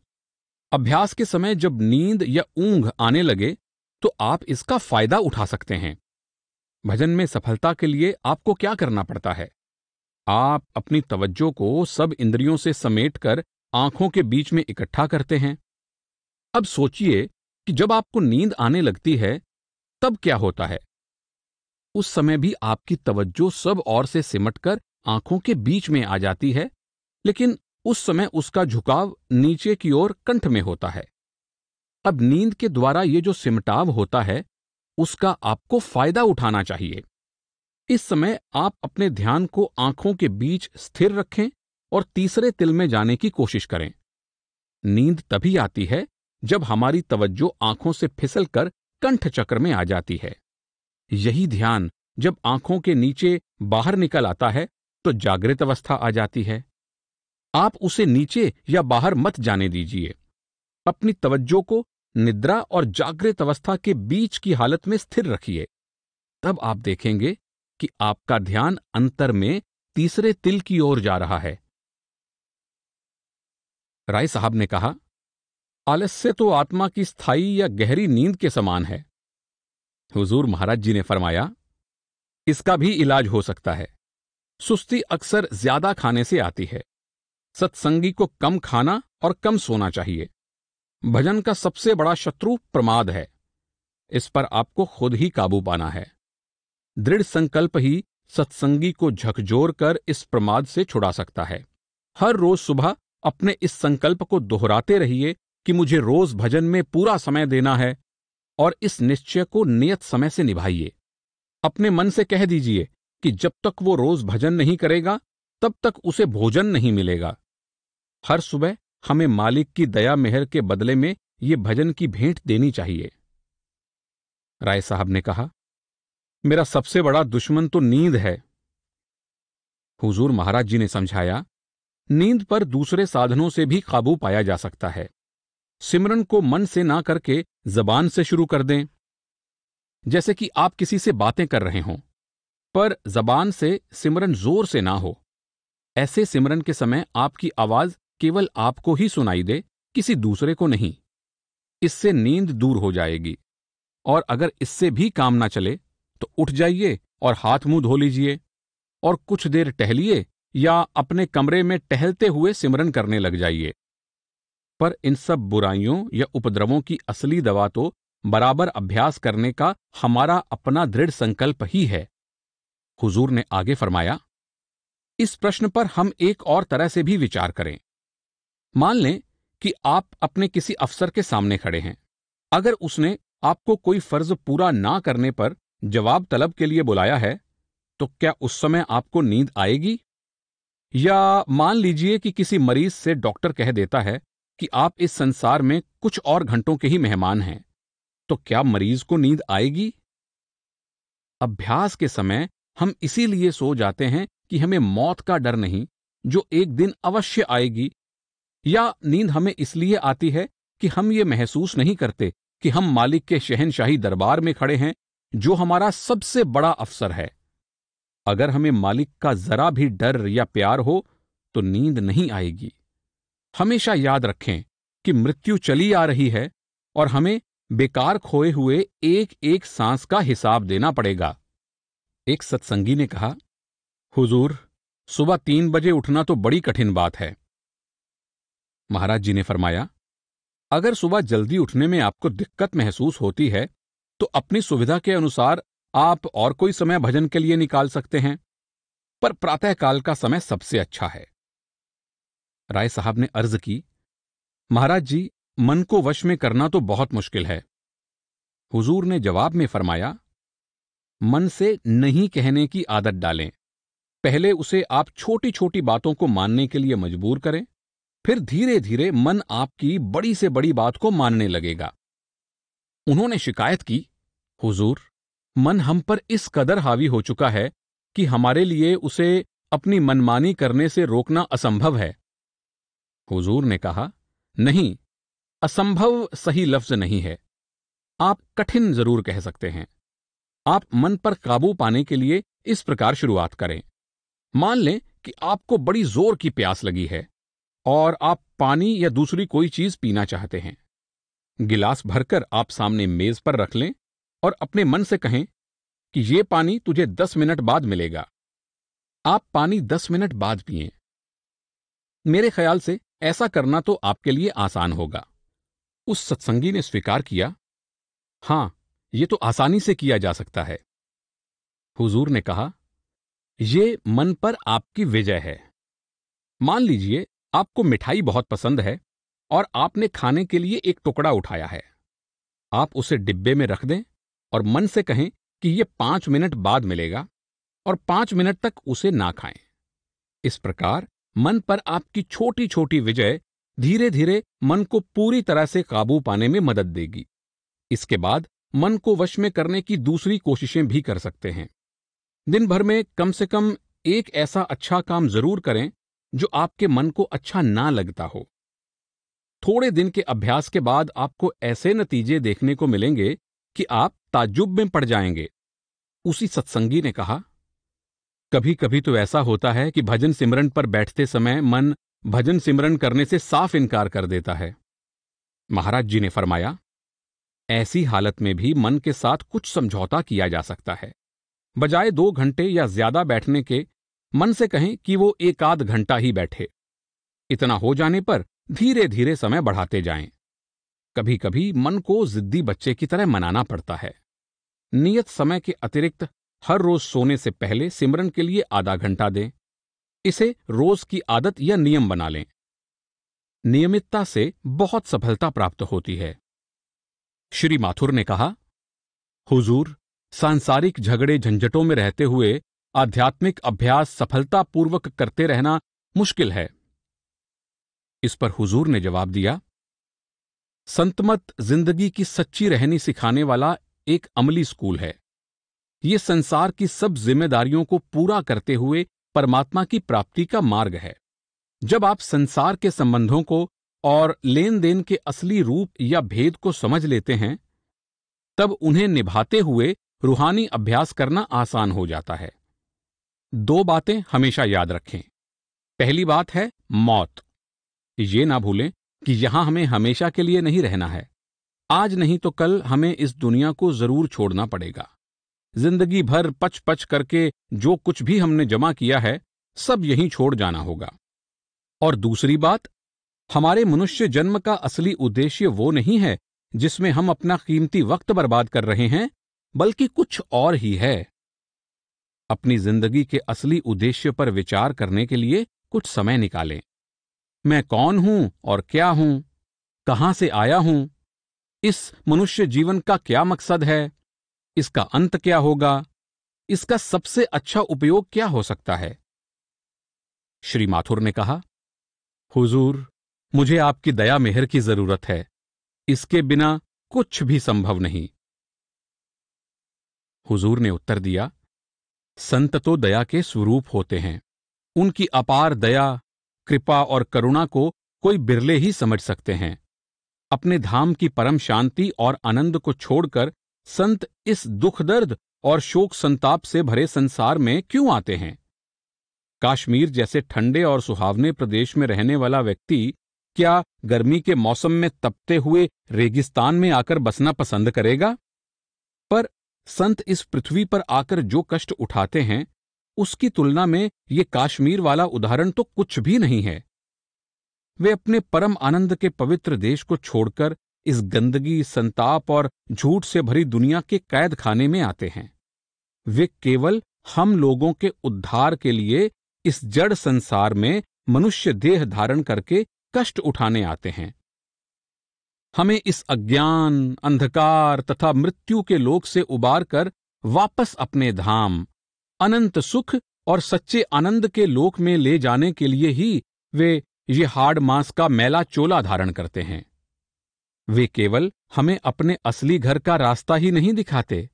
अभ्यास के समय जब नींद या ऊंघ आने लगे तो आप इसका फायदा उठा सकते हैं भजन में सफलता के लिए आपको क्या करना पड़ता है आप अपनी तवज्जो को सब इंद्रियों से समेटकर आंखों के बीच में इकट्ठा करते हैं अब सोचिए कि जब आपको नींद आने लगती है तब क्या होता है उस समय भी आपकी तवज्जो सब और से सिमटकर आंखों के बीच में आ जाती है लेकिन उस समय उसका झुकाव नीचे की ओर कंठ में होता है अब नींद के द्वारा ये जो सिमटाव होता है उसका आपको फायदा उठाना चाहिए इस समय आप अपने ध्यान को आंखों के बीच स्थिर रखें और तीसरे तिल में जाने की कोशिश करें नींद तभी आती है जब हमारी तवज्जो आंखों से फिसलकर कंठ चक्र में आ जाती है यही ध्यान जब आंखों के नीचे बाहर निकल आता है तो जागृत अवस्था आ जाती है आप उसे नीचे या बाहर मत जाने दीजिए अपनी तवज्जो को निद्रा और जागृत अवस्था के बीच की हालत में स्थिर रखिए तब आप देखेंगे कि आपका ध्यान अंतर में तीसरे तिल की ओर जा रहा है राय साहब ने कहा आलस्य तो आत्मा की स्थायी या गहरी नींद के समान है हुजूर महाराज जी ने फरमाया इसका भी इलाज हो सकता है सुस्ती अक्सर ज्यादा खाने से आती है सत्संगी को कम खाना और कम सोना चाहिए भजन का सबसे बड़ा शत्रु प्रमाद है इस पर आपको खुद ही काबू पाना है दृढ़ संकल्प ही सत्संगी को झकझोर कर इस प्रमाद से छुड़ा सकता है हर रोज सुबह अपने इस संकल्प को दोहराते रहिए कि मुझे रोज भजन में पूरा समय देना है और इस निश्चय को नियत समय से निभाइए अपने मन से कह दीजिए कि जब तक वो रोज भजन नहीं करेगा तब तक उसे भोजन नहीं मिलेगा हर सुबह हमें मालिक की दया मेहर के बदले में ये भजन की भेंट देनी चाहिए राय साहब ने कहा मेरा सबसे बड़ा दुश्मन तो नींद है हुजूर महाराज जी ने समझाया नींद पर दूसरे साधनों से भी काबू पाया जा सकता है सिमरन को मन से ना करके जबान से शुरू कर दें जैसे कि आप किसी से बातें कर रहे हों पर जबान से सिमरन जोर से ना हो ऐसे सिमरन के समय आपकी आवाज केवल आपको ही सुनाई दे किसी दूसरे को नहीं इससे नींद दूर हो जाएगी और अगर इससे भी काम ना चले तो उठ जाइए और हाथ मुंह धो लीजिए और कुछ देर टहलिए या अपने कमरे में टहलते हुए सिमरन करने लग जाइए पर इन सब बुराइयों या उपद्रवों की असली दवा तो बराबर अभ्यास करने का हमारा अपना दृढ़ संकल्प ही है हुजूर ने आगे फरमाया इस प्रश्न पर हम एक और तरह से भी विचार करें मान लें कि आप अपने किसी अफसर के सामने खड़े हैं अगर उसने आपको कोई फर्ज पूरा ना करने पर जवाब तलब के लिए बुलाया है तो क्या उस समय आपको नींद आएगी या मान लीजिए कि किसी मरीज से डॉक्टर कह देता है कि आप इस संसार में कुछ और घंटों के ही मेहमान हैं तो क्या मरीज को नींद आएगी अभ्यास के समय हम इसीलिए सो जाते हैं कि हमें मौत का डर नहीं जो एक दिन अवश्य आएगी या नींद हमें इसलिए आती है कि हम ये महसूस नहीं करते कि हम मालिक के शहनशाही दरबार में खड़े हैं जो हमारा सबसे बड़ा अफसर है अगर हमें मालिक का जरा भी डर या प्यार हो तो नींद नहीं आएगी हमेशा याद रखें कि मृत्यु चली आ रही है और हमें बेकार खोए हुए एक एक सांस का हिसाब देना पड़ेगा एक सत्संगी ने कहा हुजूर सुबह तीन बजे उठना तो बड़ी कठिन बात है महाराज जी ने फरमाया अगर सुबह जल्दी उठने में आपको दिक्कत महसूस होती है तो अपनी सुविधा के अनुसार आप और कोई समय भजन के लिए निकाल सकते हैं पर प्रातःकाल का समय सबसे अच्छा है राय साहब ने अर्ज की महाराज जी मन को वश में करना तो बहुत मुश्किल है हुजूर ने जवाब में फरमाया मन से नहीं कहने की आदत डालें पहले उसे आप छोटी छोटी बातों को मानने के लिए मजबूर करें फिर धीरे धीरे मन आपकी बड़ी से बड़ी बात को मानने लगेगा उन्होंने शिकायत की हुजूर मन हम पर इस कदर हावी हो चुका है कि हमारे लिए उसे अपनी मनमानी करने से रोकना असंभव है हुजूर ने कहा नहीं असंभव सही लफ्ज नहीं है आप कठिन जरूर कह सकते हैं आप मन पर काबू पाने के लिए इस प्रकार शुरुआत करें मान लें कि आपको बड़ी जोर की प्यास लगी है और आप पानी या दूसरी कोई चीज पीना चाहते हैं गिलास भरकर आप सामने मेज पर रख लें और अपने मन से कहें कि ये पानी तुझे दस मिनट बाद मिलेगा आप पानी दस मिनट बाद पिए मेरे ख्याल से ऐसा करना तो आपके लिए आसान होगा उस सत्संगी ने स्वीकार किया हां यह तो आसानी से किया जा सकता है हुजूर ने कहा ये मन पर आपकी विजय है मान लीजिए आपको मिठाई बहुत पसंद है और आपने खाने के लिए एक टुकड़ा उठाया है आप उसे डिब्बे में रख दें और मन से कहें कि यह पांच मिनट बाद मिलेगा और पांच मिनट तक उसे ना खाएं इस प्रकार मन पर आपकी छोटी छोटी विजय धीरे धीरे मन को पूरी तरह से काबू पाने में मदद देगी इसके बाद मन को वश में करने की दूसरी कोशिशें भी कर सकते हैं दिन भर में कम से कम एक ऐसा अच्छा काम जरूर करें जो आपके मन को अच्छा ना लगता हो थोड़े दिन के अभ्यास के बाद आपको ऐसे नतीजे देखने को मिलेंगे कि आप ताजुब में पड़ जाएंगे उसी सत्संगी ने कहा कभी कभी तो ऐसा होता है कि भजन सिमरन पर बैठते समय मन भजन सिमरन करने से साफ इनकार कर देता है महाराज जी ने फरमाया ऐसी हालत में भी मन के साथ कुछ समझौता किया जा सकता है बजाय दो घंटे या ज्यादा बैठने के मन से कहें कि वो एक आध घंटा ही बैठे इतना हो जाने पर धीरे धीरे समय बढ़ाते जाएं। कभी कभी मन को जिद्दी बच्चे की तरह मनाना पड़ता है नियत समय के अतिरिक्त हर रोज सोने से पहले सिमरन के लिए आधा घंटा दें इसे रोज की आदत या नियम बना लें नियमितता से बहुत सफलता प्राप्त होती है श्री माथुर ने कहा हुजूर सांसारिक झगड़े झंझटों में रहते हुए आध्यात्मिक अभ्यास सफलतापूर्वक करते रहना मुश्किल है इस पर हुजूर ने जवाब दिया संतमत जिंदगी की सच्ची रहनी सिखाने वाला एक अमली स्कूल है ये संसार की सब जिम्मेदारियों को पूरा करते हुए परमात्मा की प्राप्ति का मार्ग है जब आप संसार के संबंधों को और लेन देन के असली रूप या भेद को समझ लेते हैं तब उन्हें निभाते हुए रूहानी अभ्यास करना आसान हो जाता है दो बातें हमेशा याद रखें पहली बात है मौत ये ना भूलें कि यहां हमें हमेशा के लिए नहीं रहना है आज नहीं तो कल हमें इस दुनिया को जरूर छोड़ना पड़ेगा जिंदगी भर पच पच करके जो कुछ भी हमने जमा किया है सब यहीं छोड़ जाना होगा और दूसरी बात हमारे मनुष्य जन्म का असली उद्देश्य वो नहीं है जिसमें हम अपना कीमती वक्त बर्बाद कर रहे हैं बल्कि कुछ और ही है अपनी जिंदगी के असली उद्देश्य पर विचार करने के लिए कुछ समय निकालें मैं कौन हूं और क्या हूं कहां से आया हूं इस मनुष्य जीवन का क्या मकसद है इसका अंत क्या होगा इसका सबसे अच्छा उपयोग क्या हो सकता है श्री माथुर ने कहा हुजूर, मुझे आपकी दया मेहर की जरूरत है इसके बिना कुछ भी संभव नहीं हुजूर ने उत्तर दिया संत तो दया के स्वरूप होते हैं उनकी अपार दया कृपा और करुणा को कोई बिरले ही समझ सकते हैं अपने धाम की परम शांति और आनंद को छोड़कर संत इस दुख दर्द और शोक संताप से भरे संसार में क्यों आते हैं काश्मीर जैसे ठंडे और सुहावने प्रदेश में रहने वाला व्यक्ति क्या गर्मी के मौसम में तपते हुए रेगिस्तान में आकर बसना पसंद करेगा पर संत इस पृथ्वी पर आकर जो कष्ट उठाते हैं उसकी तुलना में ये काश्मीर वाला उदाहरण तो कुछ भी नहीं है वे अपने परम आनंद के पवित्र देश को छोड़कर इस गंदगी संताप और झूठ से भरी दुनिया के कैद खाने में आते हैं वे केवल हम लोगों के उद्धार के लिए इस जड़ संसार में मनुष्य देह धारण करके कष्ट उठाने आते हैं हमें इस अज्ञान अंधकार तथा मृत्यु के लोक से उबार कर वापस अपने धाम अनंत सुख और सच्चे आनंद के लोक में ले जाने के लिए ही वे ये हार्ड मांस का मैला चोला धारण करते हैं वे केवल हमें अपने असली घर का रास्ता ही नहीं दिखाते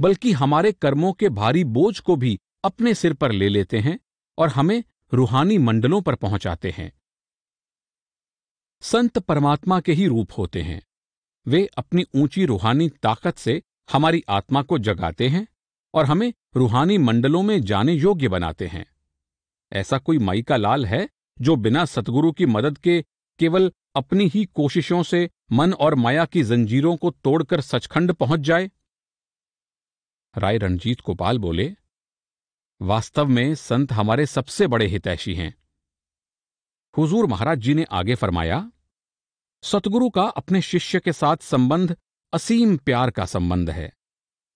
बल्कि हमारे कर्मों के भारी बोझ को भी अपने सिर पर ले लेते हैं और हमें रूहानी मंडलों पर पहुंचाते हैं संत परमात्मा के ही रूप होते हैं वे अपनी ऊंची रूहानी ताकत से हमारी आत्मा को जगाते हैं और हमें रूहानी मंडलों में जाने योग्य बनाते हैं ऐसा कोई मई का लाल है जो बिना सतगुरु की मदद के केवल अपनी ही कोशिशों से मन और माया की जंजीरों को तोड़कर सचखंड पहुंच जाए राय रणजीत गोपाल बोले वास्तव में संत हमारे सबसे बड़े हितैषी हैं हुजूर महाराज जी ने आगे फरमाया सतगुरु का अपने शिष्य के साथ संबंध असीम प्यार का संबंध है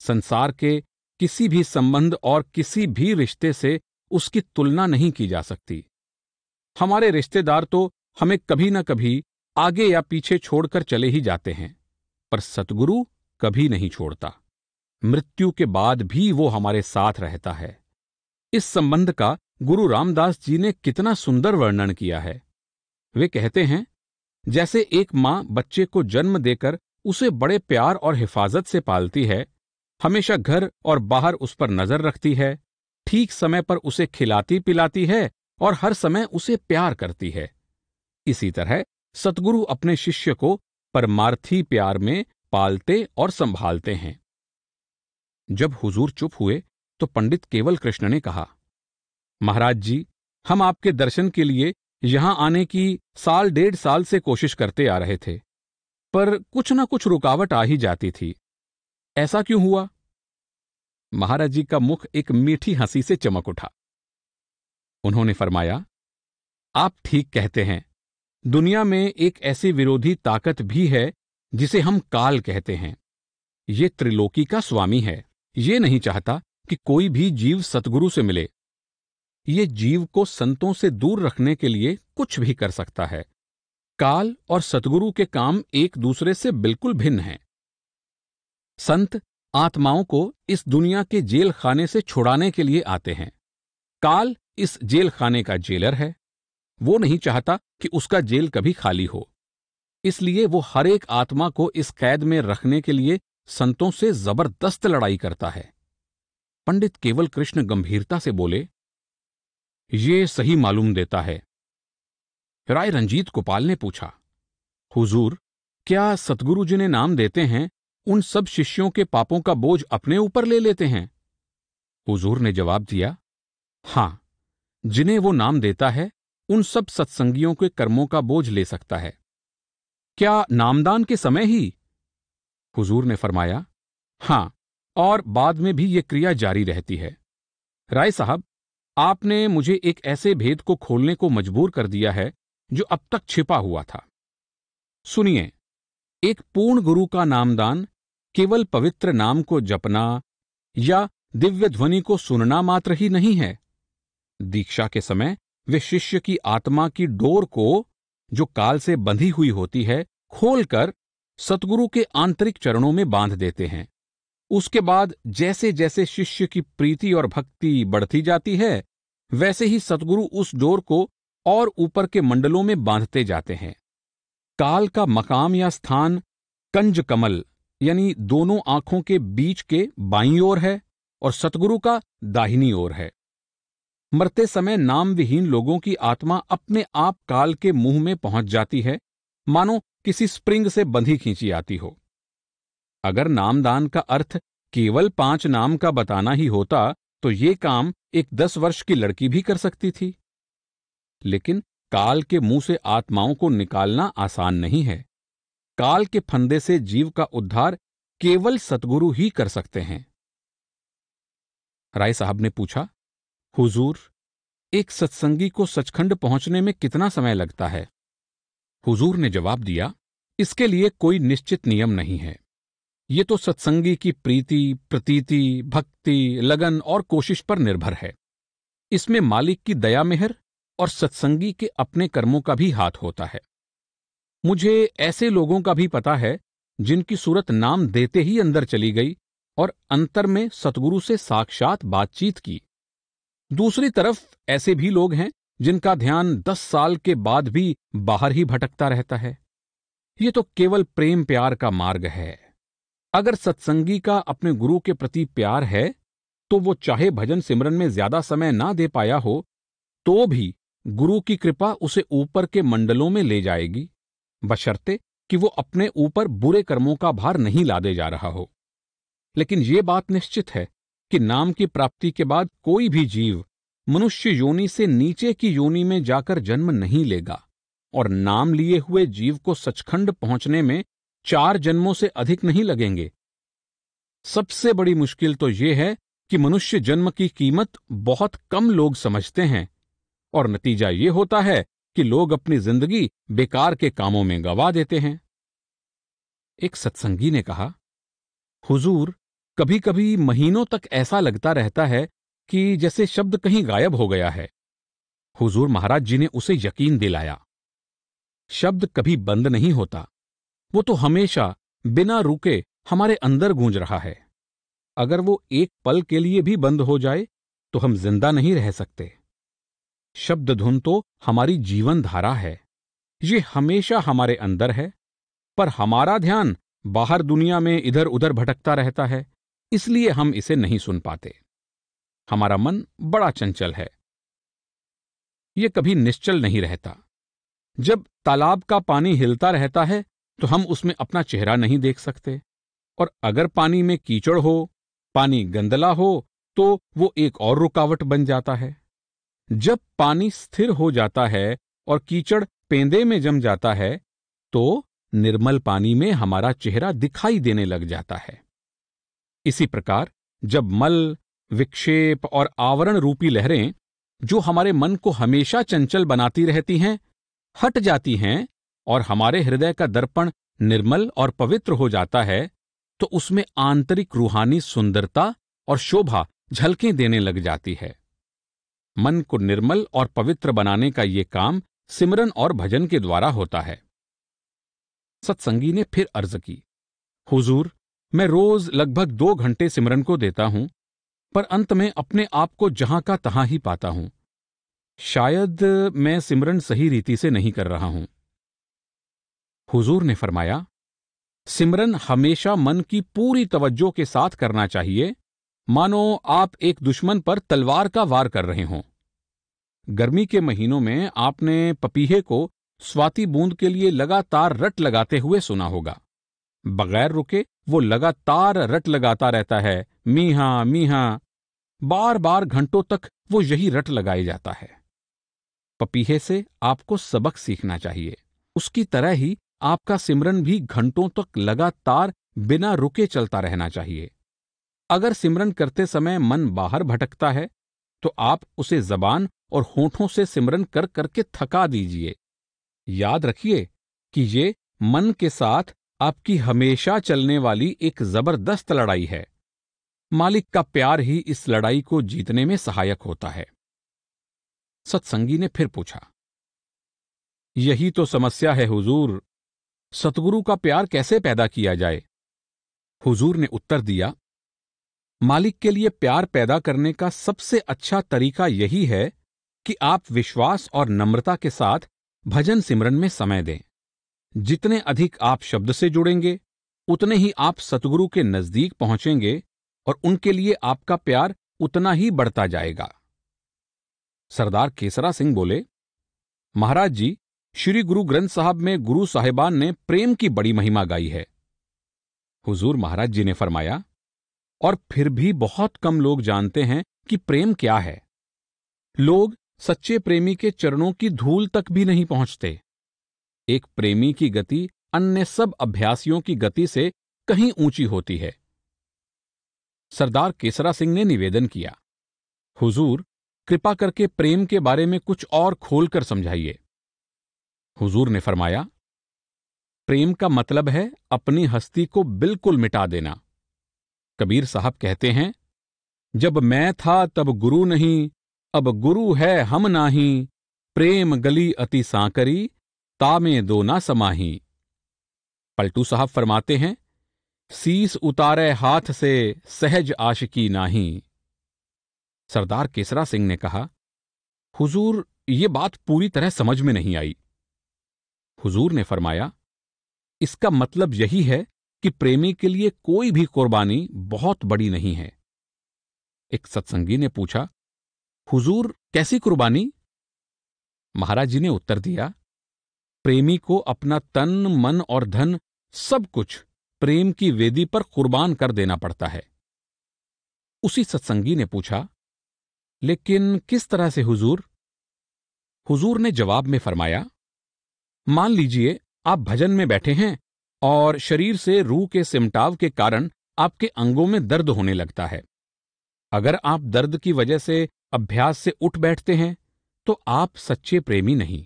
संसार के किसी भी संबंध और किसी भी रिश्ते से उसकी तुलना नहीं की जा सकती हमारे रिश्तेदार तो हमें कभी न कभी आगे या पीछे छोड़कर चले ही जाते हैं पर सतगुरु कभी नहीं छोड़ता मृत्यु के बाद भी वो हमारे साथ रहता है इस संबंध का गुरु रामदास जी ने कितना सुंदर वर्णन किया है वे कहते हैं जैसे एक मां बच्चे को जन्म देकर उसे बड़े प्यार और हिफाजत से पालती है हमेशा घर और बाहर उस पर नजर रखती है ठीक समय पर उसे खिलाती पिलाती है और हर समय उसे प्यार करती है इसी तरह सतगुरु अपने शिष्य को परमार्थी प्यार में पालते और संभालते हैं जब हुजूर चुप हुए तो पंडित केवल कृष्ण ने कहा महाराज जी हम आपके दर्शन के लिए यहां आने की साल डेढ़ साल से कोशिश करते आ रहे थे पर कुछ न कुछ रुकावट आ ही जाती थी ऐसा क्यों हुआ महाराज जी का मुख एक मीठी हंसी से चमक उठा उन्होंने फरमाया आप ठीक कहते हैं दुनिया में एक ऐसी विरोधी ताकत भी है जिसे हम काल कहते हैं ये त्रिलोकी का स्वामी है ये नहीं चाहता कि कोई भी जीव सतगुरु से मिले ये जीव को संतों से दूर रखने के लिए कुछ भी कर सकता है काल और सतगुरु के काम एक दूसरे से बिल्कुल भिन्न हैं संत आत्माओं को इस दुनिया के जेल खाने से छुड़ाने के लिए आते हैं काल इस जेल खाने का जेलर है वो नहीं चाहता कि उसका जेल कभी खाली हो इसलिए वो हर एक आत्मा को इस कैद में रखने के लिए संतों से जबरदस्त लड़ाई करता है पंडित केवल कृष्ण गंभीरता से बोले ये सही मालूम देता है राय रंजीत गोपाल ने पूछा हुजूर क्या सतगुरु जी ने नाम देते हैं उन सब शिष्यों के पापों का बोझ अपने ऊपर ले लेते हैं हुजूर ने जवाब दिया हां जिन्हें वो नाम देता है उन सब सत्संगियों के कर्मों का बोझ ले सकता है क्या नामदान के समय ही हुजूर ने फरमाया हां और बाद में भी ये क्रिया जारी रहती है राय साहब आपने मुझे एक ऐसे भेद को खोलने को मजबूर कर दिया है जो अब तक छिपा हुआ था सुनिए एक पूर्ण गुरु का नामदान केवल पवित्र नाम को जपना या दिव्य ध्वनि को सुनना मात्र ही नहीं है दीक्षा के समय वे शिष्य की आत्मा की डोर को जो काल से बंधी हुई होती है खोलकर सतगुरु के आंतरिक चरणों में बांध देते हैं उसके बाद जैसे जैसे शिष्य की प्रीति और भक्ति बढ़ती जाती है वैसे ही सतगुरु उस डोर को और ऊपर के मंडलों में बांधते जाते हैं काल का मकाम या स्थान कंज कमल यानी दोनों आंखों के बीच के बाई ओर है और सतगुरु का दाहिनी ओर है मरते समय नाम विहीन लोगों की आत्मा अपने आप काल के मुंह में पहुंच जाती है मानो किसी स्प्रिंग से बंधी खींची आती हो अगर नामदान का अर्थ केवल पांच नाम का बताना ही होता तो ये काम एक दस वर्ष की लड़की भी कर सकती थी लेकिन काल के मुंह से आत्माओं को निकालना आसान नहीं है काल के फंदे से जीव का उद्धार केवल सतगुरु ही कर सकते हैं राय साहब ने पूछा हुजूर, एक सत्संगी को सचखंड पहुंचने में कितना समय लगता है हुजूर ने जवाब दिया इसके लिए कोई निश्चित नियम नहीं है ये तो सत्संगी की प्रीति प्रतीति भक्ति लगन और कोशिश पर निर्भर है इसमें मालिक की दया मेहर और सत्संगी के अपने कर्मों का भी हाथ होता है मुझे ऐसे लोगों का भी पता है जिनकी सूरत नाम देते ही अंदर चली गई और अंतर में सतगुरु से साक्षात बातचीत की दूसरी तरफ ऐसे भी लोग हैं जिनका ध्यान दस साल के बाद भी बाहर ही भटकता रहता है ये तो केवल प्रेम प्यार का मार्ग है अगर सत्संगी का अपने गुरु के प्रति प्यार है तो वो चाहे भजन सिमरन में ज्यादा समय ना दे पाया हो तो भी गुरु की कृपा उसे ऊपर के मंडलों में ले जाएगी बशर्ते कि वो अपने ऊपर बुरे कर्मों का भार नहीं लादे जा रहा हो लेकिन ये बात निश्चित है कि नाम की प्राप्ति के बाद कोई भी जीव मनुष्य योनि से नीचे की योनि में जाकर जन्म नहीं लेगा और नाम लिए हुए जीव को सचखंड पहुंचने में चार जन्मों से अधिक नहीं लगेंगे सबसे बड़ी मुश्किल तो यह है कि मनुष्य जन्म की कीमत बहुत कम लोग समझते हैं और नतीजा ये होता है कि लोग अपनी जिंदगी बेकार के कामों में गवा देते हैं एक सत्संगी ने कहा हुजूर कभी कभी महीनों तक ऐसा लगता रहता है कि जैसे शब्द कहीं गायब हो गया है हुजूर महाराज जी ने उसे यकीन दिलाया शब्द कभी बंद नहीं होता वो तो हमेशा बिना रुके हमारे अंदर गूंज रहा है अगर वो एक पल के लिए भी बंद हो जाए तो हम जिंदा नहीं रह सकते शब्द धुन तो हमारी जीवन धारा है ये हमेशा हमारे अंदर है पर हमारा ध्यान बाहर दुनिया में इधर उधर भटकता रहता है इसलिए हम इसे नहीं सुन पाते हमारा मन बड़ा चंचल है ये कभी निश्चल नहीं रहता जब तालाब का पानी हिलता रहता है तो हम उसमें अपना चेहरा नहीं देख सकते और अगर पानी में कीचड़ हो पानी गंदला हो तो वो एक और रुकावट बन जाता है जब पानी स्थिर हो जाता है और कीचड़ पेंदे में जम जाता है तो निर्मल पानी में हमारा चेहरा दिखाई देने लग जाता है इसी प्रकार जब मल विक्षेप और आवरण रूपी लहरें जो हमारे मन को हमेशा चंचल बनाती रहती हैं हट जाती हैं और हमारे हृदय का दर्पण निर्मल और पवित्र हो जाता है तो उसमें आंतरिक रूहानी सुंदरता और शोभा झलकें देने लग जाती है मन को निर्मल और पवित्र बनाने का ये काम सिमरन और भजन के द्वारा होता है सत्संगी ने फिर अर्ज की हुजूर मैं रोज लगभग दो घंटे सिमरन को देता हूं पर अंत में अपने आप को जहां का तहां ही पाता हूं शायद मैं सिमरन सही रीति से नहीं कर रहा हूं हुजूर ने फरमाया सिमरन हमेशा मन की पूरी तवज्जो के साथ करना चाहिए मानो आप एक दुश्मन पर तलवार का वार कर रहे हों गर्मी के महीनों में आपने पपीहे को स्वाति बूंद के लिए लगातार रट लगाते हुए सुना होगा बगैर रुके वो लगातार रट लगाता रहता है मीहा मीहा बार बार घंटों तक वो यही रट लगाए जाता है पपीहे से आपको सबक सीखना चाहिए उसकी तरह ही आपका सिमरन भी घंटों तक लगातार बिना रुके चलता रहना चाहिए अगर सिमरन करते समय मन बाहर भटकता है तो आप उसे जबान और होठों से सिमरन कर करके थका दीजिए याद रखिए कि ये मन के साथ आपकी हमेशा चलने वाली एक जबरदस्त लड़ाई है मालिक का प्यार ही इस लड़ाई को जीतने में सहायक होता है सत्संगी ने फिर पूछा यही तो समस्या है हुजूर सतगुरु का प्यार कैसे पैदा किया जाए हुजूर ने उत्तर दिया मालिक के लिए प्यार पैदा करने का सबसे अच्छा तरीका यही है कि आप विश्वास और नम्रता के साथ भजन सिमरन में समय दें जितने अधिक आप शब्द से जुड़ेंगे उतने ही आप सतगुरु के नजदीक पहुंचेंगे और उनके लिए आपका प्यार उतना ही बढ़ता जाएगा सरदार केसरा सिंह बोले महाराज जी श्री गुरु ग्रंथ साहब में गुरु साहिबान ने प्रेम की बड़ी महिमा गाई है हुजूर महाराज जी ने फरमाया और फिर भी बहुत कम लोग जानते हैं कि प्रेम क्या है लोग सच्चे प्रेमी के चरणों की धूल तक भी नहीं पहुंचते एक प्रेमी की गति अन्य सब अभ्यासियों की गति से कहीं ऊंची होती है सरदार केसरा सिंह ने निवेदन किया हुजूर कृपा करके प्रेम के बारे में कुछ और खोलकर समझाइए हुजूर ने फरमाया प्रेम का मतलब है अपनी हस्ती को बिल्कुल मिटा देना कबीर साहब कहते हैं जब मैं था तब गुरु नहीं अब गुरु है हम नाही प्रेम गली अति सांकरी तामे दो ना समाही पलटू साहब फरमाते हैं सीस उतारे हाथ से सहज आशिकी नाही सरदार केसरा सिंह ने कहा हुजूर ये बात पूरी तरह समझ में नहीं आई हुजूर ने फरमाया इसका मतलब यही है कि प्रेमी के लिए कोई भी कुर्बानी बहुत बड़ी नहीं है एक सत्संगी ने पूछा हुजूर कैसी कुर्बानी महाराज जी ने उत्तर दिया प्रेमी को अपना तन मन और धन सब कुछ प्रेम की वेदी पर कुर्बान कर देना पड़ता है उसी सत्संगी ने पूछा लेकिन किस तरह से हुजूर हुजूर ने जवाब में फरमाया मान लीजिए आप भजन में बैठे हैं और शरीर से रूह के सिमटाव के कारण आपके अंगों में दर्द होने लगता है अगर आप दर्द की वजह से अभ्यास से उठ बैठते हैं तो आप सच्चे प्रेमी नहीं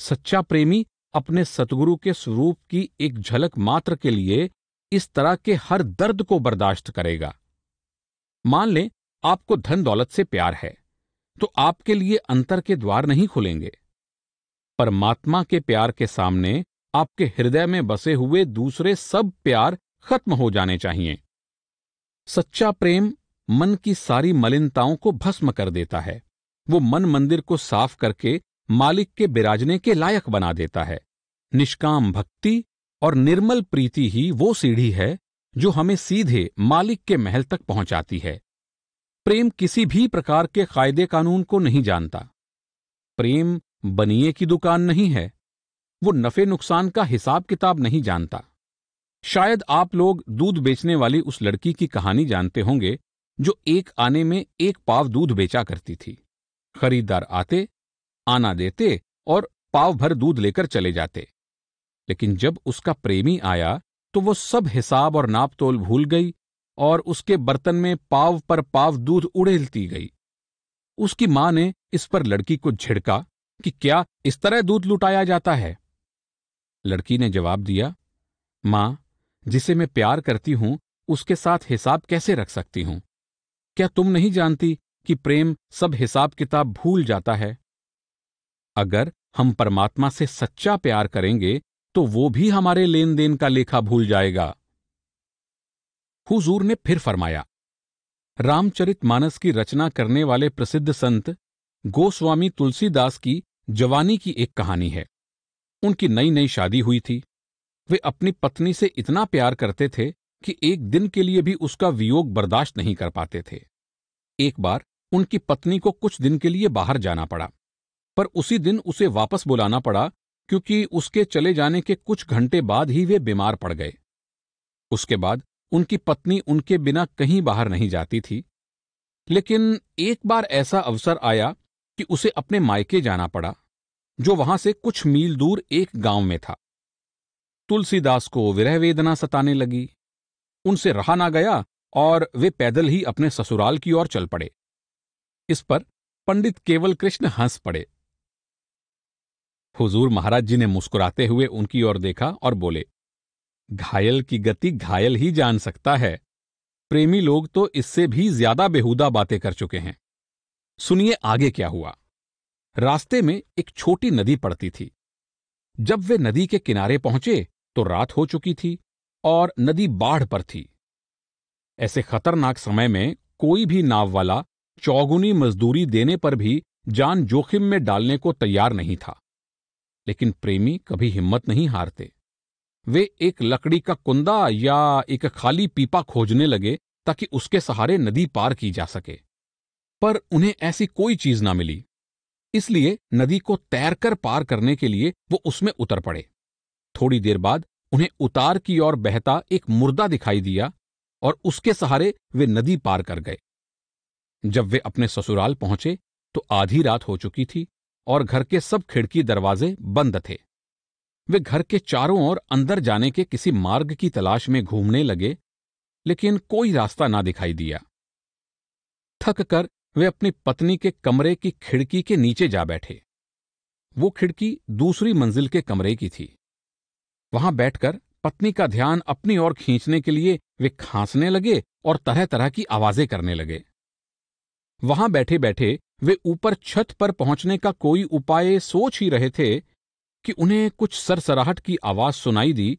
सच्चा प्रेमी अपने सतगुरु के स्वरूप की एक झलक मात्र के लिए इस तरह के हर दर्द को बर्दाश्त करेगा मान लें आपको धन दौलत से प्यार है तो आपके लिए अंतर के द्वार नहीं खुलेंगे परमात्मा के प्यार के सामने आपके हृदय में बसे हुए दूसरे सब प्यार खत्म हो जाने चाहिए सच्चा प्रेम मन की सारी मलिनताओं को भस्म कर देता है वो मन मंदिर को साफ करके मालिक के बिराजने के लायक बना देता है निष्काम भक्ति और निर्मल प्रीति ही वो सीढ़ी है जो हमें सीधे मालिक के महल तक पहुंचाती है प्रेम किसी भी प्रकार के कायदे कानून को नहीं जानता प्रेम बनिए की दुकान नहीं है वो नफे नुकसान का हिसाब किताब नहीं जानता शायद आप लोग दूध बेचने वाली उस लड़की की कहानी जानते होंगे जो एक आने में एक पाव दूध बेचा करती थी खरीदार आते आना देते और पाव भर दूध लेकर चले जाते लेकिन जब उसका प्रेमी आया तो वो सब हिसाब और नाप तोल भूल गई और उसके बर्तन में पाव पर पाव दूध उड़ेलती गई उसकी मां ने इस पर लड़की को झिड़का कि क्या इस तरह दूध लुटाया जाता है लड़की ने जवाब दिया मां जिसे मैं प्यार करती हूं उसके साथ हिसाब कैसे रख सकती हूं क्या तुम नहीं जानती कि प्रेम सब हिसाब किताब भूल जाता है अगर हम परमात्मा से सच्चा प्यार करेंगे तो वो भी हमारे लेन देन का लेखा भूल जाएगा हुजूर ने फिर फरमाया रामचरित मानस की रचना करने वाले प्रसिद्ध संत गोस्वामी तुलसीदास की जवानी की एक कहानी है उनकी नई नई शादी हुई थी वे अपनी पत्नी से इतना प्यार करते थे कि एक दिन के लिए भी उसका वियोग बर्दाश्त नहीं कर पाते थे एक बार उनकी पत्नी को कुछ दिन के लिए बाहर जाना पड़ा पर उसी दिन उसे वापस बुलाना पड़ा क्योंकि उसके चले जाने के कुछ घंटे बाद ही वे बीमार पड़ गए उसके बाद उनकी पत्नी उनके बिना कहीं बाहर नहीं जाती थी लेकिन एक बार ऐसा अवसर आया कि उसे अपने मायके जाना पड़ा जो वहां से कुछ मील दूर एक गांव में था तुलसीदास को विरह वेदना सताने लगी उनसे रहा ना गया और वे पैदल ही अपने ससुराल की ओर चल पड़े इस पर पंडित केवल कृष्ण हंस पड़े हुजूर महाराज जी ने मुस्कुराते हुए उनकी ओर देखा और बोले घायल की गति घायल ही जान सकता है प्रेमी लोग तो इससे भी ज्यादा बेहुदा बातें कर चुके हैं सुनिए आगे क्या हुआ रास्ते में एक छोटी नदी पड़ती थी जब वे नदी के किनारे पहुंचे तो रात हो चुकी थी और नदी बाढ़ पर थी ऐसे खतरनाक समय में कोई भी नाव वाला चौगुनी मजदूरी देने पर भी जान जोखिम में डालने को तैयार नहीं था लेकिन प्रेमी कभी हिम्मत नहीं हारते वे एक लकड़ी का कुंदा या एक खाली पीपा खोजने लगे ताकि उसके सहारे नदी पार की जा सके पर उन्हें ऐसी कोई चीज ना मिली इसलिए नदी को तैरकर पार करने के लिए वो उसमें उतर पड़े थोड़ी देर बाद उन्हें उतार की ओर बहता एक मुर्दा दिखाई दिया और उसके सहारे वे नदी पार कर गए जब वे अपने ससुराल पहुंचे तो आधी रात हो चुकी थी और घर के सब खिड़की दरवाजे बंद थे वे घर के चारों ओर अंदर जाने के किसी मार्ग की तलाश में घूमने लगे लेकिन कोई रास्ता ना दिखाई दिया थक कर वे अपनी पत्नी के कमरे की खिड़की के नीचे जा बैठे वो खिड़की दूसरी मंजिल के कमरे की थी वहां बैठकर पत्नी का ध्यान अपनी ओर खींचने के लिए वे खांसने लगे और तरह तरह की आवाजें करने लगे वहां बैठे बैठे वे ऊपर छत पर पहुंचने का कोई उपाय सोच ही रहे थे कि उन्हें कुछ सरसराहट की आवाज सुनाई दी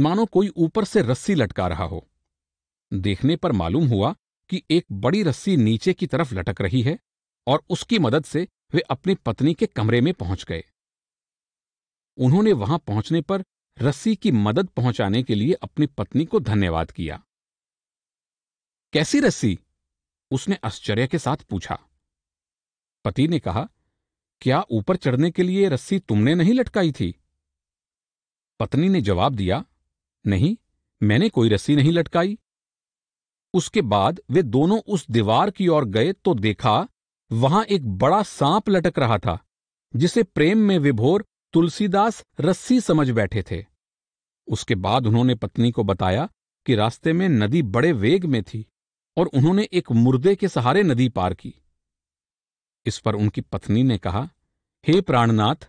मानो कोई ऊपर से रस्सी लटका रहा हो देखने पर मालूम हुआ कि एक बड़ी रस्सी नीचे की तरफ लटक रही है और उसकी मदद से वे अपनी पत्नी के कमरे में पहुंच गए उन्होंने वहां पहुंचने पर रस्सी की मदद पहुंचाने के लिए अपनी पत्नी को धन्यवाद किया कैसी रस्सी उसने आश्चर्य के साथ पूछा पति ने कहा क्या ऊपर चढ़ने के लिए रस्सी तुमने नहीं लटकाई थी पत्नी ने जवाब दिया नहीं मैंने कोई रस्सी नहीं लटकाई उसके बाद वे दोनों उस दीवार की ओर गए तो देखा वहां एक बड़ा सांप लटक रहा था जिसे प्रेम में विभोर तुलसीदास रस्सी समझ बैठे थे उसके बाद उन्होंने पत्नी को बताया कि रास्ते में नदी बड़े वेग में थी और उन्होंने एक मुर्दे के सहारे नदी पार की इस पर उनकी पत्नी ने कहा हे प्राणनाथ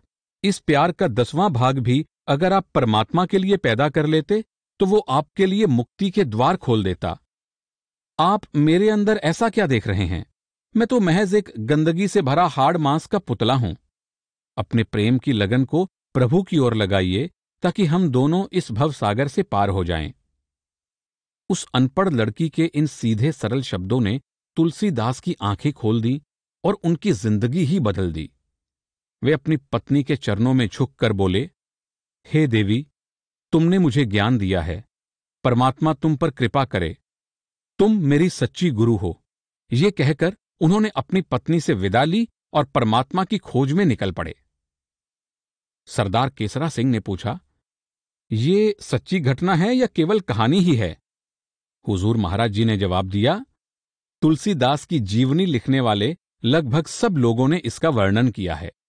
इस प्यार का दसवां भाग भी अगर आप परमात्मा के लिए पैदा कर लेते तो वो आपके लिए मुक्ति के द्वार खोल देता आप मेरे अंदर ऐसा क्या देख रहे हैं मैं तो महज एक गंदगी से भरा हार्ड मांस का पुतला हूं अपने प्रेम की लगन को प्रभु की ओर लगाइए ताकि हम दोनों इस भव सागर से पार हो जाएं। उस अनपढ़ लड़की के इन सीधे सरल शब्दों ने तुलसीदास की आंखें खोल दी और उनकी जिंदगी ही बदल दी वे अपनी पत्नी के चरणों में झुक कर बोले हे देवी तुमने मुझे ज्ञान दिया है परमात्मा तुम पर कृपा करे तुम मेरी सच्ची गुरु हो ये कहकर उन्होंने अपनी पत्नी से विदा ली और परमात्मा की खोज में निकल पड़े सरदार केसरा सिंह ने पूछा ये सच्ची घटना है या केवल कहानी ही है हुजूर महाराज जी ने जवाब दिया तुलसीदास की जीवनी लिखने वाले लगभग सब लोगों ने इसका वर्णन किया है